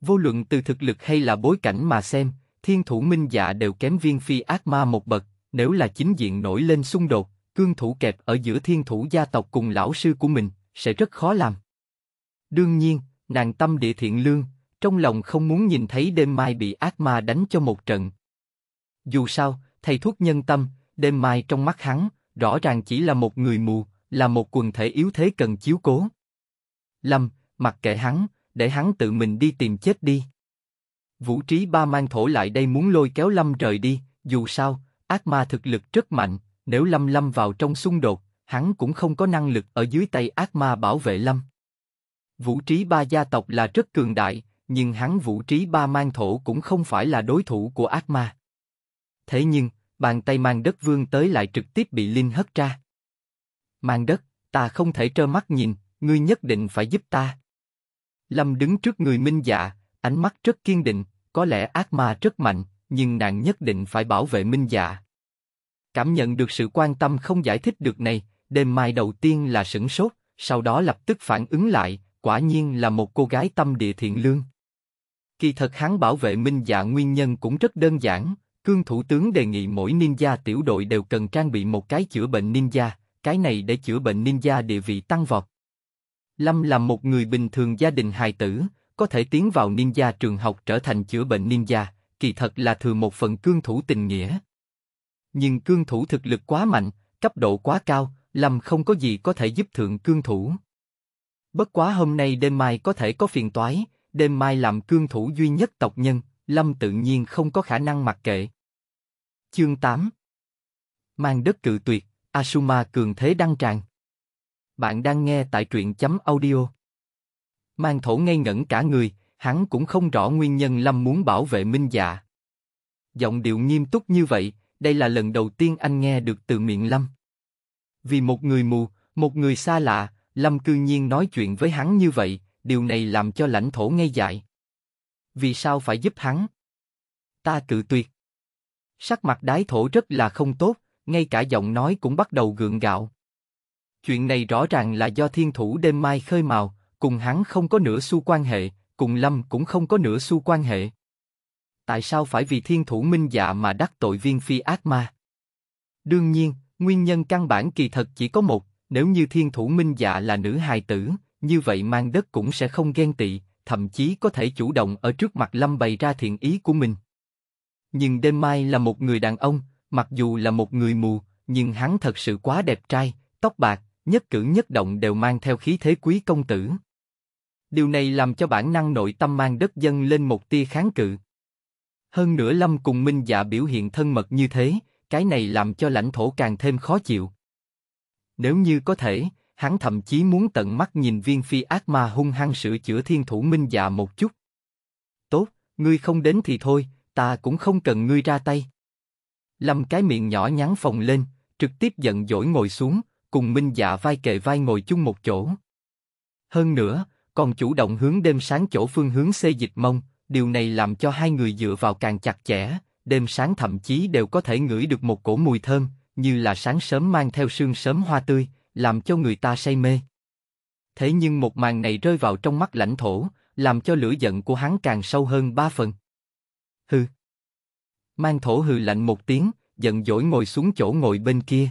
Vô luận từ thực lực hay là bối cảnh mà xem, thiên thủ Minh Dạ đều kém viên phi ác ma một bậc, nếu là chính diện nổi lên xung đột, cương thủ kẹp ở giữa thiên thủ gia tộc cùng lão sư của mình, sẽ rất khó làm. Đương nhiên, nàng tâm địa thiện lương, trong lòng không muốn nhìn thấy đêm mai bị ác ma đánh cho một trận. Dù sao, thầy thuốc nhân tâm, đêm mai trong mắt hắn, rõ ràng chỉ là một người mù, là một quần thể yếu thế cần chiếu cố. Lâm, mặc kệ hắn, để hắn tự mình đi tìm chết đi. Vũ trí ba mang thổ lại đây muốn lôi kéo Lâm rời đi, dù sao, ác ma thực lực rất mạnh, nếu Lâm Lâm vào trong xung đột, hắn cũng không có năng lực ở dưới tay ác ma bảo vệ Lâm. Vũ trí ba gia tộc là rất cường đại, nhưng hắn vũ trí ba mang thổ cũng không phải là đối thủ của ác ma. Thế nhưng, bàn tay mang đất vương tới lại trực tiếp bị Linh hất ra. Mang đất, ta không thể trơ mắt nhìn, ngươi nhất định phải giúp ta. Lâm đứng trước người minh dạ, ánh mắt rất kiên định, có lẽ ác ma rất mạnh, nhưng nàng nhất định phải bảo vệ minh dạ. Cảm nhận được sự quan tâm không giải thích được này, đêm mai đầu tiên là sửng sốt, sau đó lập tức phản ứng lại, quả nhiên là một cô gái tâm địa thiện lương. Kỳ thật hắn bảo vệ Minh Dạ nguyên nhân cũng rất đơn giản, cương thủ tướng đề nghị mỗi ninja tiểu đội đều cần trang bị một cái chữa bệnh ninja, cái này để chữa bệnh ninja địa vị tăng vọt. Lâm là một người bình thường gia đình hài tử, có thể tiến vào ninja trường học trở thành chữa bệnh ninja, kỳ thật là thừa một phần cương thủ tình nghĩa. Nhưng cương thủ thực lực quá mạnh, cấp độ quá cao, Lâm không có gì có thể giúp thượng cương thủ. Bất quá hôm nay đêm mai có thể có phiền toái, đêm mai làm cương thủ duy nhất tộc nhân, Lâm tự nhiên không có khả năng mặc kệ. Chương 8 Mang đất cự tuyệt, Asuma cường thế đăng tràng. Bạn đang nghe tại truyện chấm audio. Mang thổ ngây ngẩn cả người, hắn cũng không rõ nguyên nhân Lâm muốn bảo vệ Minh Dạ. Giọng điệu nghiêm túc như vậy, đây là lần đầu tiên anh nghe được từ miệng Lâm. Vì một người mù, một người xa lạ, Lâm cư nhiên nói chuyện với hắn như vậy, điều này làm cho lãnh thổ ngây dại. Vì sao phải giúp hắn? Ta cự tuyệt. Sắc mặt đái thổ rất là không tốt, ngay cả giọng nói cũng bắt đầu gượng gạo. Chuyện này rõ ràng là do thiên thủ đêm mai khơi mào, cùng hắn không có nửa xu quan hệ, cùng Lâm cũng không có nửa xu quan hệ. Tại sao phải vì thiên thủ minh dạ mà đắc tội viên phi ác ma? Đương nhiên, nguyên nhân căn bản kỳ thật chỉ có một, nếu như thiên thủ minh dạ là nữ hài tử, như vậy mang đất cũng sẽ không ghen tị, thậm chí có thể chủ động ở trước mặt Lâm bày ra thiện ý của mình. Nhưng đêm mai là một người đàn ông, mặc dù là một người mù, nhưng hắn thật sự quá đẹp trai, tóc bạc, nhất cử nhất động đều mang theo khí thế quý công tử. Điều này làm cho bản năng nội tâm mang đất dân lên một tia kháng cự. Hơn nữa Lâm cùng Minh Dạ biểu hiện thân mật như thế, cái này làm cho lãnh thổ càng thêm khó chịu, nếu như có thể, hắn thậm chí muốn tận mắt nhìn viên phi ác ma hung hăng sửa chữa thiên thủ minh già dạ một chút. Tốt, ngươi không đến thì thôi, ta cũng không cần ngươi ra tay. Lâm cái miệng nhỏ nhắn phồng lên, trực tiếp giận dỗi ngồi xuống, cùng minh dạ vai kề vai ngồi chung một chỗ. Hơn nữa, còn chủ động hướng đêm sáng chỗ phương hướng xê dịch mông, điều này làm cho hai người dựa vào càng chặt chẽ, đêm sáng thậm chí đều có thể ngửi được một cổ mùi thơm, như là sáng sớm mang theo sương sớm hoa tươi, làm cho người ta say mê. Thế nhưng một màn này rơi vào trong mắt lãnh thổ, làm cho lửa giận của hắn càng sâu hơn ba phần. Hừ. Mang thổ hừ lạnh một tiếng, giận dỗi ngồi xuống chỗ ngồi bên kia.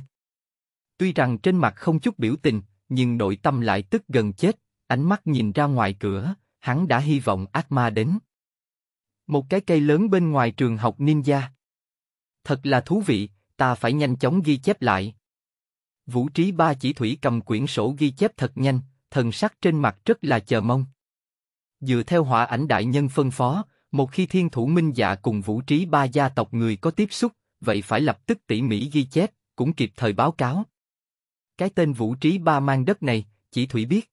Tuy rằng trên mặt không chút biểu tình, nhưng nội tâm lại tức gần chết, ánh mắt nhìn ra ngoài cửa, hắn đã hy vọng ác ma đến. Một cái cây lớn bên ngoài trường học ninja. Thật là thú vị, ta phải nhanh chóng ghi chép lại. Vũ Trí Ba chỉ thủy cầm quyển sổ ghi chép thật nhanh, thần sắc trên mặt rất là chờ mong. Dựa theo họa ảnh đại nhân phân phó, một khi thiên thủ minh dạ cùng Vũ Trí Ba gia tộc người có tiếp xúc, vậy phải lập tức tỉ mỉ ghi chép, cũng kịp thời báo cáo. Cái tên Vũ Trí Ba mang đất này, chỉ thủy biết.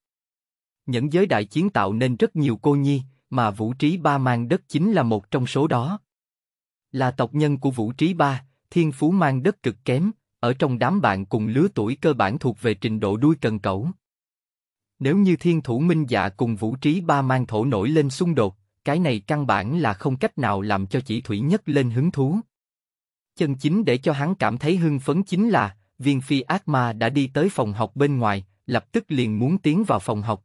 Những giới đại chiến tạo nên rất nhiều cô nhi, mà Vũ Trí Ba mang đất chính là một trong số đó. Là tộc nhân của Vũ Trí Ba, thiên phú mang đất cực kém, ở trong đám bạn cùng lứa tuổi cơ bản thuộc về trình độ đuôi cần cẩu. Nếu như thiên thủ minh dạ cùng vũ trí ba mang thổ nổi lên xung đột, cái này căn bản là không cách nào làm cho chỉ thủy nhất lên hứng thú. Chân chính để cho hắn cảm thấy hưng phấn chính là, viên phi ác ma đã đi tới phòng học bên ngoài, lập tức liền muốn tiến vào phòng học.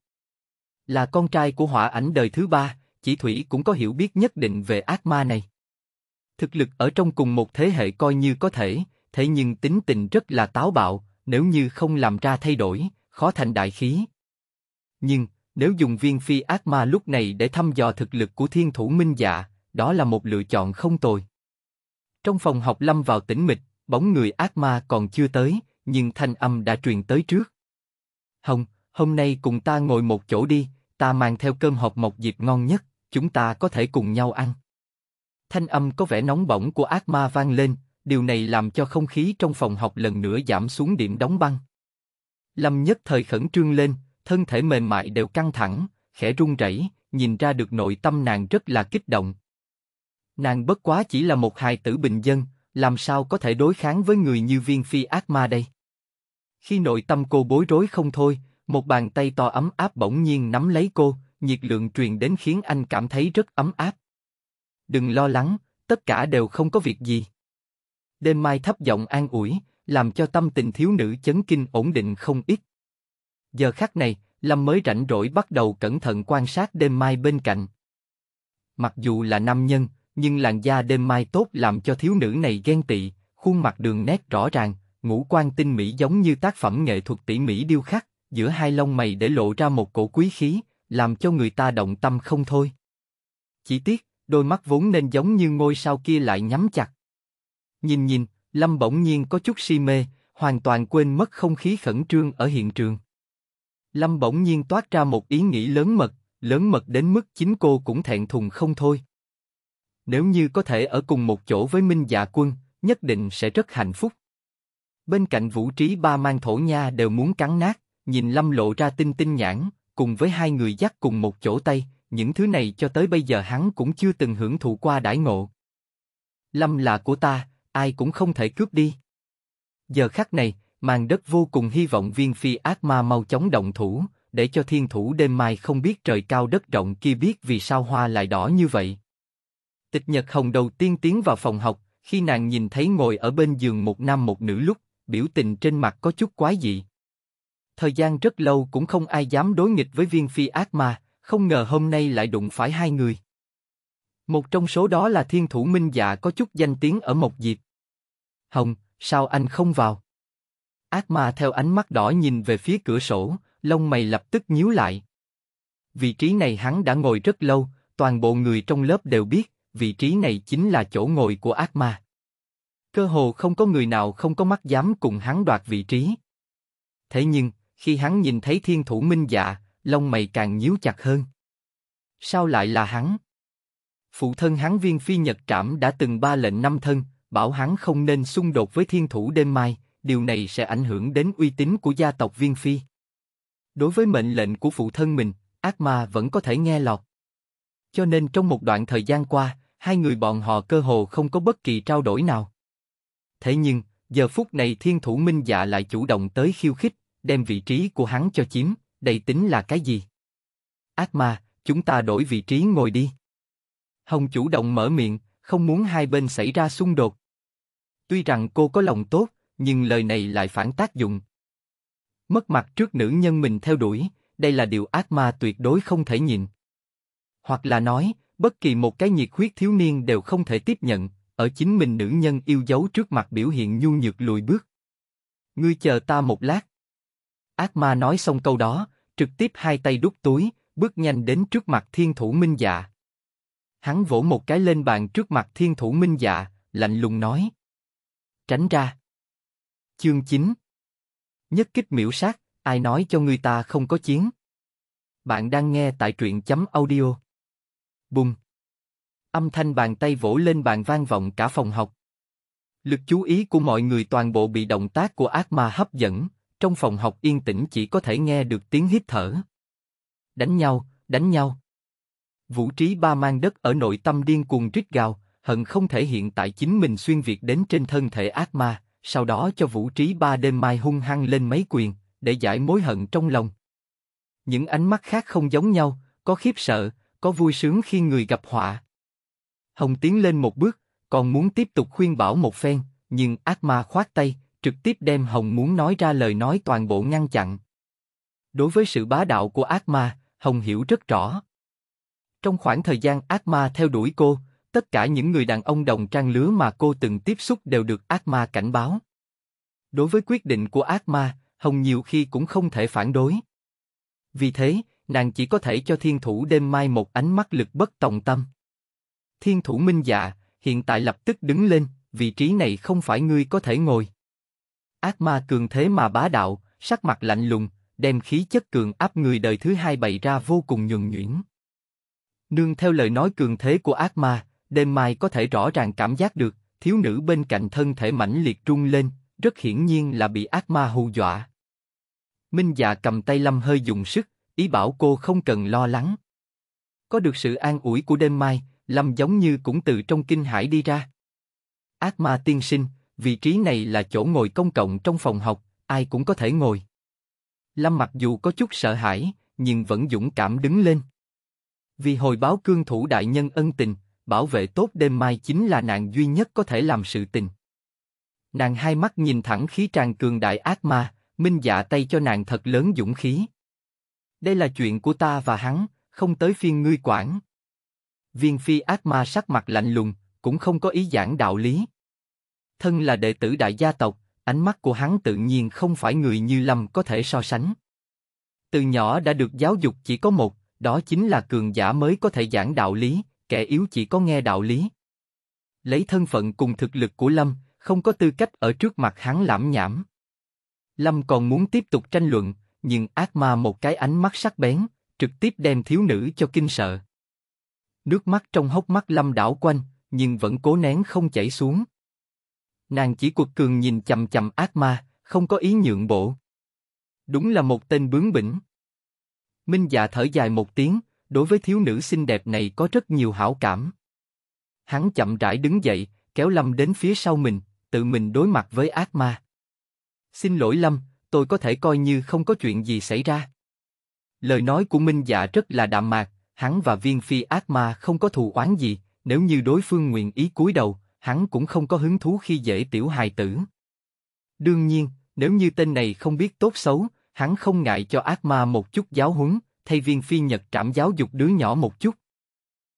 Là con trai của họa ảnh đời thứ ba, chỉ thủy cũng có hiểu biết nhất định về ác ma này thực lực ở trong cùng một thế hệ coi như có thể, thế nhưng tính tình rất là táo bạo, nếu như không làm ra thay đổi, khó thành đại khí. Nhưng, nếu dùng viên phi ác ma lúc này để thăm dò thực lực của thiên thủ minh dạ, đó là một lựa chọn không tồi. Trong phòng học lâm vào tĩnh mịch, bóng người ác ma còn chưa tới, nhưng thanh âm đã truyền tới trước. Hồng, hôm nay cùng ta ngồi một chỗ đi, ta mang theo cơm hộp mộc dịp ngon nhất, chúng ta có thể cùng nhau ăn. Thanh âm có vẻ nóng bỏng của ác ma vang lên, điều này làm cho không khí trong phòng học lần nữa giảm xuống điểm đóng băng. Lâm nhất thời khẩn trương lên, thân thể mềm mại đều căng thẳng, khẽ run rẩy, nhìn ra được nội tâm nàng rất là kích động. Nàng bất quá chỉ là một hài tử bình dân, làm sao có thể đối kháng với người như viên phi ác ma đây? Khi nội tâm cô bối rối không thôi, một bàn tay to ấm áp bỗng nhiên nắm lấy cô, nhiệt lượng truyền đến khiến anh cảm thấy rất ấm áp đừng lo lắng, tất cả đều không có việc gì. Đêm mai thấp giọng an ủi, làm cho tâm tình thiếu nữ chấn kinh ổn định không ít. Giờ khắc này, Lâm mới rảnh rỗi bắt đầu cẩn thận quan sát đêm mai bên cạnh. Mặc dù là nam nhân, nhưng làn da đêm mai tốt làm cho thiếu nữ này ghen tị, khuôn mặt đường nét rõ ràng, ngũ quan tinh mỹ giống như tác phẩm nghệ thuật tỉ mỹ điêu khắc, giữa hai lông mày để lộ ra một cổ quý khí, làm cho người ta động tâm không thôi. Chỉ tiếc, đôi mắt vốn nên giống như ngôi sao kia lại nhắm chặt. Nhìn nhìn, Lâm bỗng nhiên có chút si mê, hoàn toàn quên mất không khí khẩn trương ở hiện trường. Lâm bỗng nhiên toát ra một ý nghĩ lớn mật, lớn mật đến mức chính cô cũng thẹn thùng không thôi. Nếu như có thể ở cùng một chỗ với Minh Dạ Quân, nhất định sẽ rất hạnh phúc. Bên cạnh Vũ Trí ba mang thổ nha đều muốn cắn nát, nhìn Lâm lộ ra tinh tinh nhãn, cùng với hai người dắt cùng một chỗ tay, những thứ này cho tới bây giờ hắn cũng chưa từng hưởng thụ qua đãi ngộ. Lâm là của ta, ai cũng không thể cướp đi. Giờ khắc này, màn đất vô cùng hy vọng viên phi ác ma mau chóng động thủ, để cho thiên thủ đêm mai không biết trời cao đất rộng kia biết vì sao hoa lại đỏ như vậy. Tịch Nhật Hồng đầu tiên tiến vào phòng học, khi nàng nhìn thấy ngồi ở bên giường một nam một nữ lúc, biểu tình trên mặt có chút quái dị. Thời gian rất lâu cũng không ai dám đối nghịch với viên phi ác ma, không ngờ hôm nay lại đụng phải hai người. Một trong số đó là thiên thủ minh dạ có chút danh tiếng ở Mộc Diệp. Hồng, sao anh không vào? Ác ma theo ánh mắt đỏ nhìn về phía cửa sổ, lông mày lập tức nhíu lại. Vị trí này hắn đã ngồi rất lâu, toàn bộ người trong lớp đều biết, vị trí này chính là chỗ ngồi của ác ma. Cơ hồ không có người nào không có mắt dám cùng hắn đoạt vị trí. Thế nhưng, khi hắn nhìn thấy thiên thủ minh dạ, lông mày càng nhíu chặt hơn. Sao lại là hắn? Phụ thân hắn viên phi nhật trảm đã từng ba lệnh năm thân, bảo hắn không nên xung đột với thiên thủ đêm mai, điều này sẽ ảnh hưởng đến uy tín của gia tộc viên phi. Đối với mệnh lệnh của phụ thân mình, ác ma vẫn có thể nghe lọt. Cho nên trong một đoạn thời gian qua, hai người bọn họ cơ hồ không có bất kỳ trao đổi nào. Thế nhưng, giờ phút này thiên thủ minh dạ lại chủ động tới khiêu khích, đem vị trí của hắn cho chiếm đây tính là cái gì? Ác ma, chúng ta đổi vị trí ngồi đi. Hồng chủ động mở miệng, không muốn hai bên xảy ra xung đột. Tuy rằng cô có lòng tốt, nhưng lời này lại phản tác dụng. Mất mặt trước nữ nhân mình theo đuổi, đây là điều ác ma tuyệt đối không thể nhịn. Hoặc là nói, bất kỳ một cái nhiệt huyết thiếu niên đều không thể tiếp nhận, ở chính mình nữ nhân yêu dấu trước mặt biểu hiện nhu nhược lùi bước. Ngươi chờ ta một lát. Ác ma nói xong câu đó, trực tiếp hai tay đút túi, bước nhanh đến trước mặt thiên thủ minh dạ. Hắn vỗ một cái lên bàn trước mặt thiên thủ minh dạ, lạnh lùng nói. Tránh ra. Chương 9 Nhất kích miễu sát, ai nói cho người ta không có chiến. Bạn đang nghe tại truyện chấm audio. Bùng. Âm thanh bàn tay vỗ lên bàn vang vọng cả phòng học. Lực chú ý của mọi người toàn bộ bị động tác của ác ma hấp dẫn, trong phòng học yên tĩnh chỉ có thể nghe được tiếng hít thở. Đánh nhau, đánh nhau. Vũ trí ba mang đất ở nội tâm điên cuồng rít gào, hận không thể hiện tại chính mình xuyên việt đến trên thân thể ác ma, sau đó cho vũ trí ba đêm mai hung hăng lên mấy quyền, để giải mối hận trong lòng. Những ánh mắt khác không giống nhau, có khiếp sợ, có vui sướng khi người gặp họa. Hồng tiến lên một bước, còn muốn tiếp tục khuyên bảo một phen, nhưng ác ma khoát tay, trực tiếp đem Hồng muốn nói ra lời nói toàn bộ ngăn chặn. Đối với sự bá đạo của ác ma, Hồng hiểu rất rõ. Trong khoảng thời gian ác ma theo đuổi cô, tất cả những người đàn ông đồng trang lứa mà cô từng tiếp xúc đều được ác ma cảnh báo. Đối với quyết định của ác ma, Hồng nhiều khi cũng không thể phản đối. Vì thế, nàng chỉ có thể cho thiên thủ đêm mai một ánh mắt lực bất tòng tâm. Thiên thủ minh dạ, hiện tại lập tức đứng lên, vị trí này không phải ngươi có thể ngồi. Ác ma cường thế mà bá đạo, sắc mặt lạnh lùng, đem khí chất cường áp người đời thứ hai bày ra vô cùng nhường nhuyễn. Nương theo lời nói cường thế của ác ma, đêm mai có thể rõ ràng cảm giác được, thiếu nữ bên cạnh thân thể mãnh liệt trung lên, rất hiển nhiên là bị ác ma hù dọa. Minh dạ cầm tay Lâm hơi dùng sức, ý bảo cô không cần lo lắng. Có được sự an ủi của đêm mai, Lâm giống như cũng từ trong kinh hải đi ra. Ác ma tiên sinh, Vị trí này là chỗ ngồi công cộng trong phòng học, ai cũng có thể ngồi. Lâm mặc dù có chút sợ hãi, nhưng vẫn dũng cảm đứng lên. Vì hồi báo cương thủ đại nhân ân tình, bảo vệ tốt đêm mai chính là nàng duy nhất có thể làm sự tình. Nàng hai mắt nhìn thẳng khí tràn cường đại ác ma, minh dạ tay cho nàng thật lớn dũng khí. Đây là chuyện của ta và hắn, không tới phiên ngươi quản. Viên phi ác ma sắc mặt lạnh lùng, cũng không có ý giảng đạo lý thân là đệ tử đại gia tộc, ánh mắt của hắn tự nhiên không phải người như Lâm có thể so sánh. Từ nhỏ đã được giáo dục chỉ có một, đó chính là cường giả mới có thể giảng đạo lý, kẻ yếu chỉ có nghe đạo lý. Lấy thân phận cùng thực lực của Lâm, không có tư cách ở trước mặt hắn lãm nhảm. Lâm còn muốn tiếp tục tranh luận, nhưng ác ma một cái ánh mắt sắc bén, trực tiếp đem thiếu nữ cho kinh sợ. Nước mắt trong hốc mắt Lâm đảo quanh, nhưng vẫn cố nén không chảy xuống. Nàng chỉ cuột cường nhìn chậm chậm ác ma, không có ý nhượng bộ. Đúng là một tên bướng bỉnh. Minh dạ thở dài một tiếng, đối với thiếu nữ xinh đẹp này có rất nhiều hảo cảm. Hắn chậm rãi đứng dậy, kéo Lâm đến phía sau mình, tự mình đối mặt với ác ma. Xin lỗi Lâm, tôi có thể coi như không có chuyện gì xảy ra. Lời nói của Minh dạ rất là đạm mạc, hắn và viên phi ác ma không có thù oán gì, nếu như đối phương nguyện ý cúi đầu, hắn cũng không có hứng thú khi dễ tiểu hài tử. Đương nhiên, nếu như tên này không biết tốt xấu, hắn không ngại cho ác ma một chút giáo huấn, thay viên phi nhật trảm giáo dục đứa nhỏ một chút.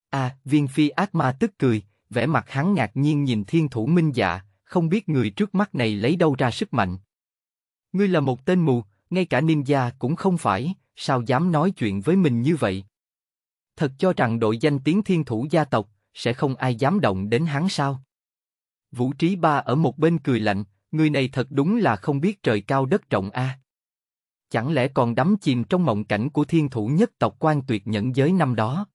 a, à, viên phi ác ma tức cười, vẻ mặt hắn ngạc nhiên nhìn thiên thủ minh dạ, không biết người trước mắt này lấy đâu ra sức mạnh. Ngươi là một tên mù, ngay cả ninja cũng không phải, sao dám nói chuyện với mình như vậy? Thật cho rằng đội danh tiếng thiên thủ gia tộc, sẽ không ai dám động đến hắn sao? Vũ Trí Ba ở một bên cười lạnh, người này thật đúng là không biết trời cao đất rộng a. À. Chẳng lẽ còn đắm chìm trong mộng cảnh của thiên thủ nhất tộc quan tuyệt nhẫn giới năm đó?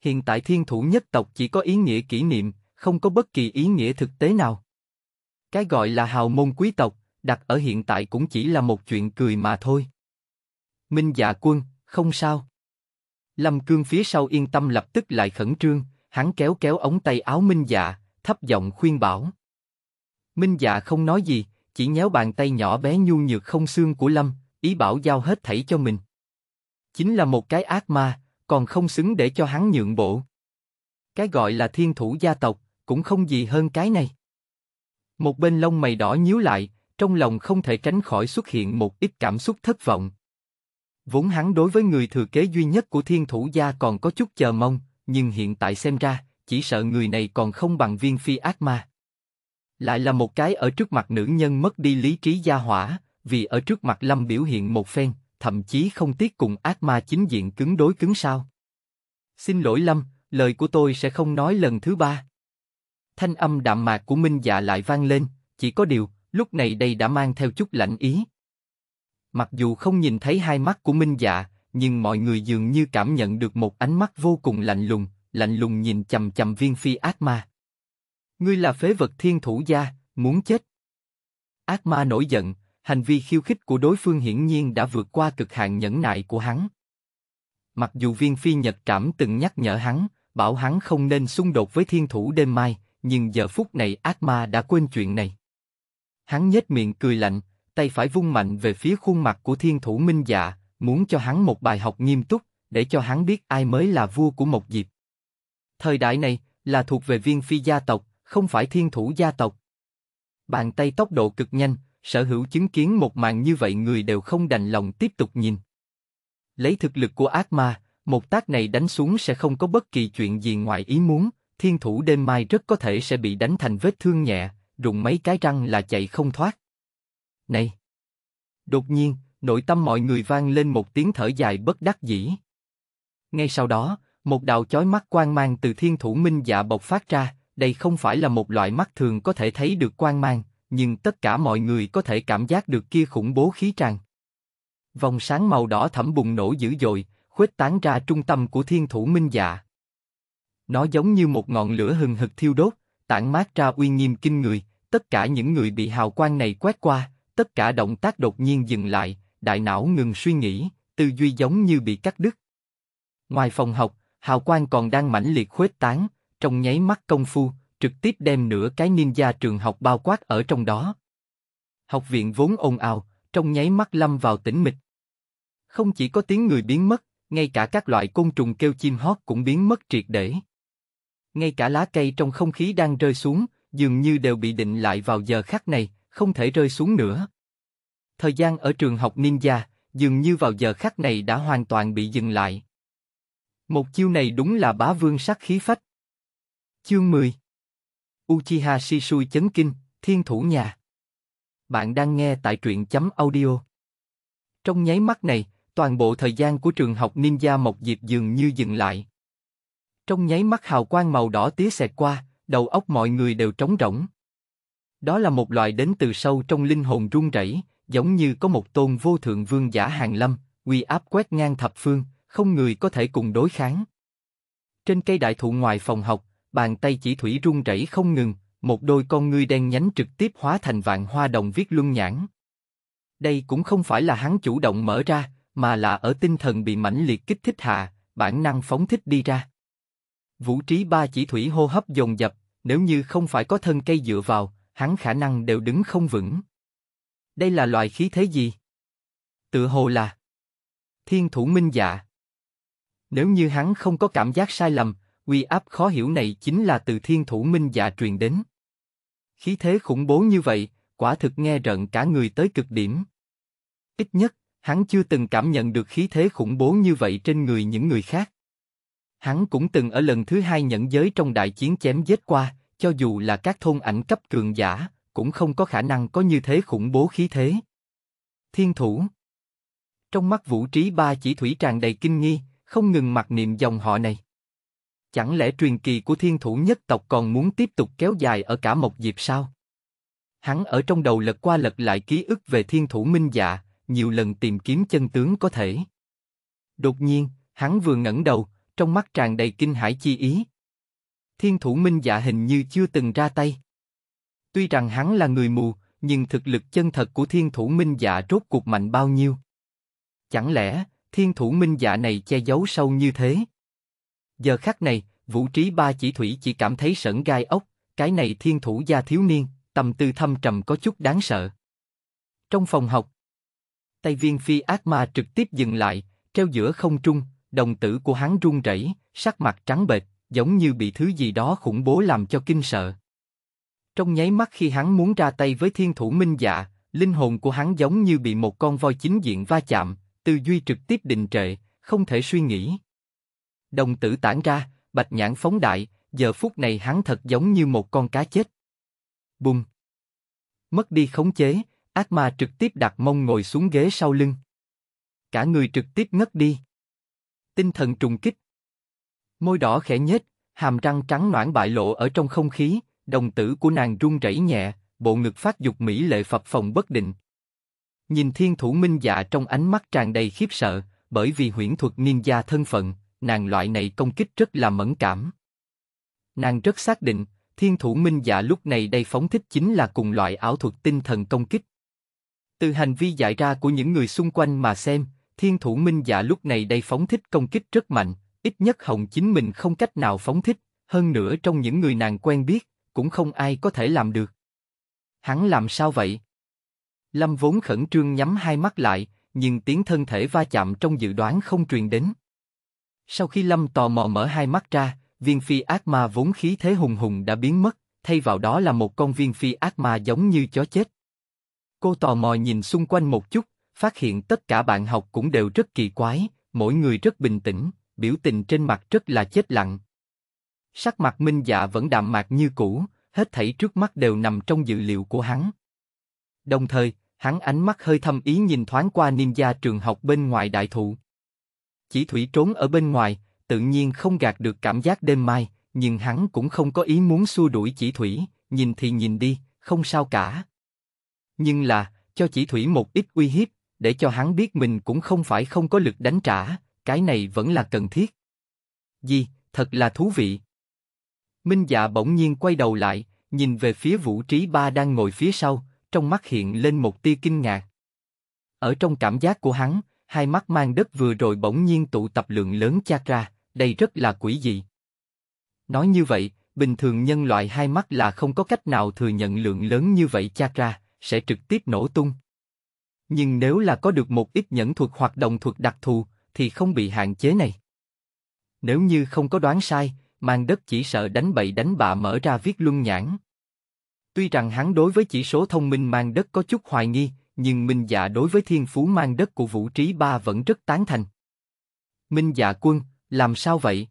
Hiện tại thiên thủ nhất tộc chỉ có ý nghĩa kỷ niệm, không có bất kỳ ý nghĩa thực tế nào. Cái gọi là hào môn quý tộc, đặt ở hiện tại cũng chỉ là một chuyện cười mà thôi. Minh dạ quân, không sao. Lâm Cương phía sau yên tâm lập tức lại khẩn trương, hắn kéo kéo ống tay áo Minh dạ, thấp giọng khuyên bảo. Minh Dạ không nói gì, chỉ nhéo bàn tay nhỏ bé nhu nhược không xương của Lâm, ý bảo giao hết thảy cho mình. Chính là một cái ác ma, còn không xứng để cho hắn nhượng bộ. Cái gọi là thiên thủ gia tộc, cũng không gì hơn cái này. Một bên lông mày đỏ nhíu lại, trong lòng không thể tránh khỏi xuất hiện một ít cảm xúc thất vọng. Vốn hắn đối với người thừa kế duy nhất của thiên thủ gia còn có chút chờ mong, nhưng hiện tại xem ra, chỉ sợ người này còn không bằng viên phi ác ma. Lại là một cái ở trước mặt nữ nhân mất đi lý trí gia hỏa, vì ở trước mặt Lâm biểu hiện một phen, thậm chí không tiếc cùng ác ma chính diện cứng đối cứng sao. Xin lỗi Lâm, lời của tôi sẽ không nói lần thứ ba. Thanh âm đạm mạc của Minh Dạ lại vang lên, chỉ có điều, lúc này đây đã mang theo chút lạnh ý. Mặc dù không nhìn thấy hai mắt của Minh Dạ, nhưng mọi người dường như cảm nhận được một ánh mắt vô cùng lạnh lùng, lạnh lùng nhìn chầm chầm viên phi ác ma. Ngươi là phế vật thiên thủ gia, muốn chết. Ác ma nổi giận, hành vi khiêu khích của đối phương hiển nhiên đã vượt qua cực hạn nhẫn nại của hắn. Mặc dù viên phi nhật trảm từng nhắc nhở hắn, bảo hắn không nên xung đột với thiên thủ đêm mai, nhưng giờ phút này ác ma đã quên chuyện này. Hắn nhếch miệng cười lạnh, tay phải vung mạnh về phía khuôn mặt của thiên thủ minh dạ, muốn cho hắn một bài học nghiêm túc, để cho hắn biết ai mới là vua của một dịp. Thời đại này là thuộc về viên phi gia tộc, không phải thiên thủ gia tộc. Bàn tay tốc độ cực nhanh, sở hữu chứng kiến một màn như vậy người đều không đành lòng tiếp tục nhìn. Lấy thực lực của ác ma, một tác này đánh xuống sẽ không có bất kỳ chuyện gì ngoài ý muốn, thiên thủ đêm mai rất có thể sẽ bị đánh thành vết thương nhẹ, rụng mấy cái răng là chạy không thoát. Này! Đột nhiên, nội tâm mọi người vang lên một tiếng thở dài bất đắc dĩ. Ngay sau đó, một đạo chói mắt quang mang từ thiên thủ minh dạ bộc phát ra, đây không phải là một loại mắt thường có thể thấy được quang mang, nhưng tất cả mọi người có thể cảm giác được kia khủng bố khí tràng. Vòng sáng màu đỏ thẫm bùng nổ dữ dội, khuếch tán ra trung tâm của thiên thủ minh dạ. Nó giống như một ngọn lửa hừng hực thiêu đốt, tản mát ra uy nghiêm kinh người, tất cả những người bị hào quang này quét qua, tất cả động tác đột nhiên dừng lại, đại não ngừng suy nghĩ, tư duy giống như bị cắt đứt. Ngoài phòng học, hào quang còn đang mãnh liệt khuếch tán, trong nháy mắt công phu, trực tiếp đem nửa cái ninja trường học bao quát ở trong đó. Học viện vốn ồn ào, trong nháy mắt lâm vào tĩnh mịch. Không chỉ có tiếng người biến mất, ngay cả các loại côn trùng kêu chim hót cũng biến mất triệt để. Ngay cả lá cây trong không khí đang rơi xuống, dường như đều bị định lại vào giờ khắc này, không thể rơi xuống nữa. Thời gian ở trường học ninja, dường như vào giờ khắc này đã hoàn toàn bị dừng lại. Một chiêu này đúng là bá vương sắc khí phách. Chương 10 Uchiha Shisui chấn kinh, thiên thủ nhà. Bạn đang nghe tại truyện chấm audio. Trong nháy mắt này, toàn bộ thời gian của trường học ninja Mộc dịp dường như dừng lại. Trong nháy mắt hào quang màu đỏ tía xẹt qua, đầu óc mọi người đều trống rỗng. Đó là một loại đến từ sâu trong linh hồn run rẩy, giống như có một tôn vô thượng vương giả hàng lâm, uy áp quét ngang thập phương, không người có thể cùng đối kháng. Trên cây đại thụ ngoài phòng học, bàn tay chỉ thủy run rẩy không ngừng, một đôi con ngươi đen nhánh trực tiếp hóa thành vạn hoa đồng viết luân nhãn. Đây cũng không phải là hắn chủ động mở ra, mà là ở tinh thần bị mãnh liệt kích thích hạ, bản năng phóng thích đi ra. Vũ trí ba chỉ thủy hô hấp dồn dập, nếu như không phải có thân cây dựa vào, hắn khả năng đều đứng không vững. Đây là loài khí thế gì? Tự hồ là Thiên thủ minh dạ. Nếu như hắn không có cảm giác sai lầm, uy áp khó hiểu này chính là từ thiên thủ minh dạ truyền đến. Khí thế khủng bố như vậy, quả thực nghe rợn cả người tới cực điểm. Ít nhất, hắn chưa từng cảm nhận được khí thế khủng bố như vậy trên người những người khác. Hắn cũng từng ở lần thứ hai nhận giới trong đại chiến chém giết qua, cho dù là các thôn ảnh cấp cường giả, cũng không có khả năng có như thế khủng bố khí thế. Thiên thủ Trong mắt vũ trí ba chỉ thủy tràn đầy kinh nghi, không ngừng mặc niệm dòng họ này. Chẳng lẽ truyền kỳ của thiên thủ nhất tộc còn muốn tiếp tục kéo dài ở cả một dịp sao? Hắn ở trong đầu lật qua lật lại ký ức về thiên thủ minh dạ, nhiều lần tìm kiếm chân tướng có thể. Đột nhiên, hắn vừa ngẩng đầu, trong mắt tràn đầy kinh hãi chi ý. Thiên thủ minh dạ hình như chưa từng ra tay. Tuy rằng hắn là người mù, nhưng thực lực chân thật của thiên thủ minh dạ rốt cuộc mạnh bao nhiêu? Chẳng lẽ, thiên thủ minh dạ này che giấu sâu như thế. Giờ khắc này, vũ trí ba chỉ thủy chỉ cảm thấy sẩn gai ốc, cái này thiên thủ gia thiếu niên, tầm tư thâm trầm có chút đáng sợ. Trong phòng học, tay viên phi ác ma trực tiếp dừng lại, treo giữa không trung, đồng tử của hắn run rẩy, sắc mặt trắng bệch, giống như bị thứ gì đó khủng bố làm cho kinh sợ. Trong nháy mắt khi hắn muốn ra tay với thiên thủ minh dạ, linh hồn của hắn giống như bị một con voi chính diện va chạm, tư duy trực tiếp đình trệ, không thể suy nghĩ. Đồng tử tản ra, bạch nhãn phóng đại, giờ phút này hắn thật giống như một con cá chết. Bùng! Mất đi khống chế, ác ma trực tiếp đặt mông ngồi xuống ghế sau lưng. Cả người trực tiếp ngất đi. Tinh thần trùng kích. Môi đỏ khẽ nhếch, hàm răng trắng noãn bại lộ ở trong không khí, đồng tử của nàng run rẩy nhẹ, bộ ngực phát dục mỹ lệ phập phồng bất định, Nhìn thiên thủ minh dạ trong ánh mắt tràn đầy khiếp sợ, bởi vì huyễn thuật niên gia thân phận, nàng loại này công kích rất là mẫn cảm. Nàng rất xác định, thiên thủ minh dạ lúc này đây phóng thích chính là cùng loại ảo thuật tinh thần công kích. Từ hành vi dại ra của những người xung quanh mà xem, thiên thủ minh dạ lúc này đây phóng thích công kích rất mạnh, ít nhất Hồng chính mình không cách nào phóng thích, hơn nữa trong những người nàng quen biết, cũng không ai có thể làm được. Hắn làm sao vậy? Lâm vốn khẩn trương nhắm hai mắt lại, nhưng tiếng thân thể va chạm trong dự đoán không truyền đến. Sau khi Lâm tò mò mở hai mắt ra, viên phi ác ma vốn khí thế hùng hùng đã biến mất, thay vào đó là một con viên phi ác ma giống như chó chết. Cô tò mò nhìn xung quanh một chút, phát hiện tất cả bạn học cũng đều rất kỳ quái, mỗi người rất bình tĩnh, biểu tình trên mặt rất là chết lặng. Sắc mặt Minh Dạ vẫn đạm mạc như cũ, hết thảy trước mắt đều nằm trong dự liệu của hắn. Đồng thời, hắn ánh mắt hơi thâm ý nhìn thoáng qua niêm gia trường học bên ngoài đại thụ. Chỉ thủy trốn ở bên ngoài, tự nhiên không gạt được cảm giác đêm mai, nhưng hắn cũng không có ý muốn xua đuổi chỉ thủy, nhìn thì nhìn đi, không sao cả. Nhưng là, cho chỉ thủy một ít uy hiếp, để cho hắn biết mình cũng không phải không có lực đánh trả, cái này vẫn là cần thiết. Gì, thật là thú vị. Minh dạ bỗng nhiên quay đầu lại, nhìn về phía vũ trí ba đang ngồi phía sau, trong mắt hiện lên một tia kinh ngạc. Ở trong cảm giác của hắn, hai mắt mang đất vừa rồi bỗng nhiên tụ tập lượng lớn chakra, đây rất là quỷ dị. Nói như vậy, bình thường nhân loại hai mắt là không có cách nào thừa nhận lượng lớn như vậy chakra, sẽ trực tiếp nổ tung. Nhưng nếu là có được một ít nhẫn thuật hoặc đồng thuật đặc thù, thì không bị hạn chế này. Nếu như không có đoán sai, mang đất chỉ sợ đánh bậy đánh bạ mở ra viết luân nhãn. Tuy rằng hắn đối với chỉ số thông minh mang đất có chút hoài nghi, nhưng Minh Dạ đối với thiên phú mang đất của Vũ Trí Ba vẫn rất tán thành. Minh Dạ quân, làm sao vậy?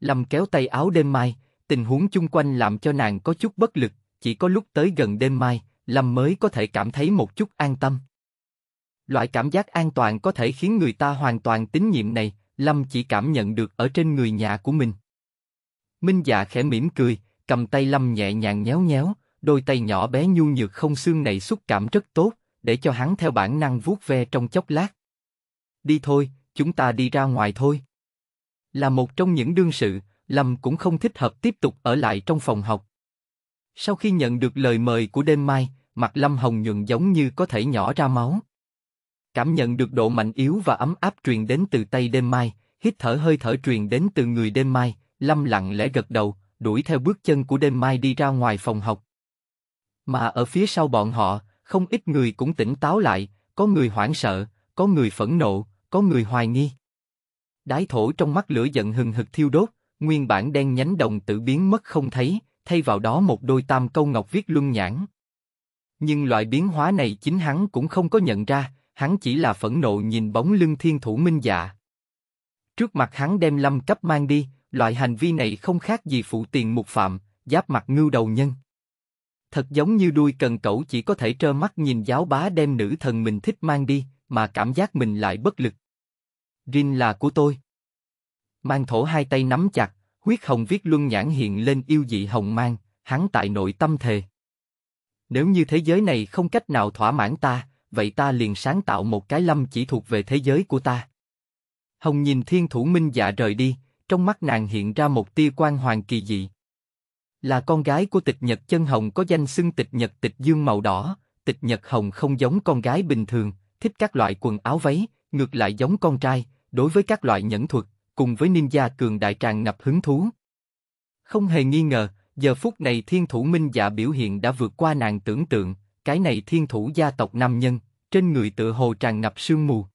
Lâm kéo tay áo đêm mai, tình huống chung quanh làm cho nàng có chút bất lực, chỉ có lúc tới gần đêm mai, Lâm mới có thể cảm thấy một chút an tâm. Loại cảm giác an toàn có thể khiến người ta hoàn toàn tín nhiệm này, Lâm chỉ cảm nhận được ở trên người nhà của mình. Minh Dạ khẽ mỉm cười, cầm tay Lâm nhẹ nhàng nhéo nhéo, đôi tay nhỏ bé nhu nhược không xương này xúc cảm rất tốt, để cho hắn theo bản năng vuốt ve trong chốc lát. Đi thôi, chúng ta đi ra ngoài thôi. Là một trong những đương sự, Lâm cũng không thích hợp tiếp tục ở lại trong phòng học. Sau khi nhận được lời mời của đêm mai, mặt Lâm Hồng nhuận giống như có thể nhỏ ra máu. Cảm nhận được độ mạnh yếu và ấm áp truyền đến từ tay đêm mai, hít thở hơi thở truyền đến từ người đêm mai, Lâm lặng lẽ gật đầu, đuổi theo bước chân của đêm mai đi ra ngoài phòng học. Mà ở phía sau bọn họ, không ít người cũng tỉnh táo lại, có người hoảng sợ, có người phẫn nộ, có người hoài nghi. Đái thổ trong mắt lửa giận hừng hực thiêu đốt, nguyên bản đen nhánh đồng tự biến mất không thấy, thay vào đó một đôi tam câu ngọc viết luân nhãn. Nhưng loại biến hóa này chính hắn cũng không có nhận ra, hắn chỉ là phẫn nộ nhìn bóng lưng thiên thủ minh dạ. Trước mặt hắn đem lâm cấp mang đi, loại hành vi này không khác gì phụ tiền mục phạm, giáp mặt ngưu đầu nhân thật giống như đuôi cần cẩu chỉ có thể trơ mắt nhìn giáo bá đem nữ thần mình thích mang đi, mà cảm giác mình lại bất lực. Rin là của tôi. Mang thổ hai tay nắm chặt, huyết hồng viết luân nhãn hiện lên yêu dị hồng mang, hắn tại nội tâm thề. Nếu như thế giới này không cách nào thỏa mãn ta, vậy ta liền sáng tạo một cái lâm chỉ thuộc về thế giới của ta. Hồng nhìn thiên thủ minh dạ rời đi, trong mắt nàng hiện ra một tia quan hoàng kỳ dị là con gái của tịch nhật chân hồng có danh xưng tịch nhật tịch dương màu đỏ, tịch nhật hồng không giống con gái bình thường, thích các loại quần áo váy, ngược lại giống con trai, đối với các loại nhẫn thuật, cùng với niêm gia cường đại tràn ngập hứng thú. Không hề nghi ngờ, giờ phút này thiên thủ minh dạ biểu hiện đã vượt qua nàng tưởng tượng, cái này thiên thủ gia tộc nam nhân, trên người tự hồ tràn ngập sương mù.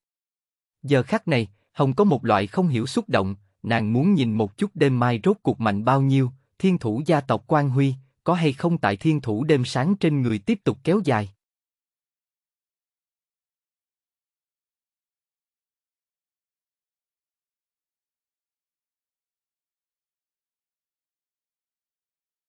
Giờ khắc này, Hồng có một loại không hiểu xúc động, nàng muốn nhìn một chút đêm mai rốt cuộc mạnh bao nhiêu, thiên thủ gia tộc Quan Huy, có hay không tại thiên thủ đêm sáng trên người tiếp tục kéo dài?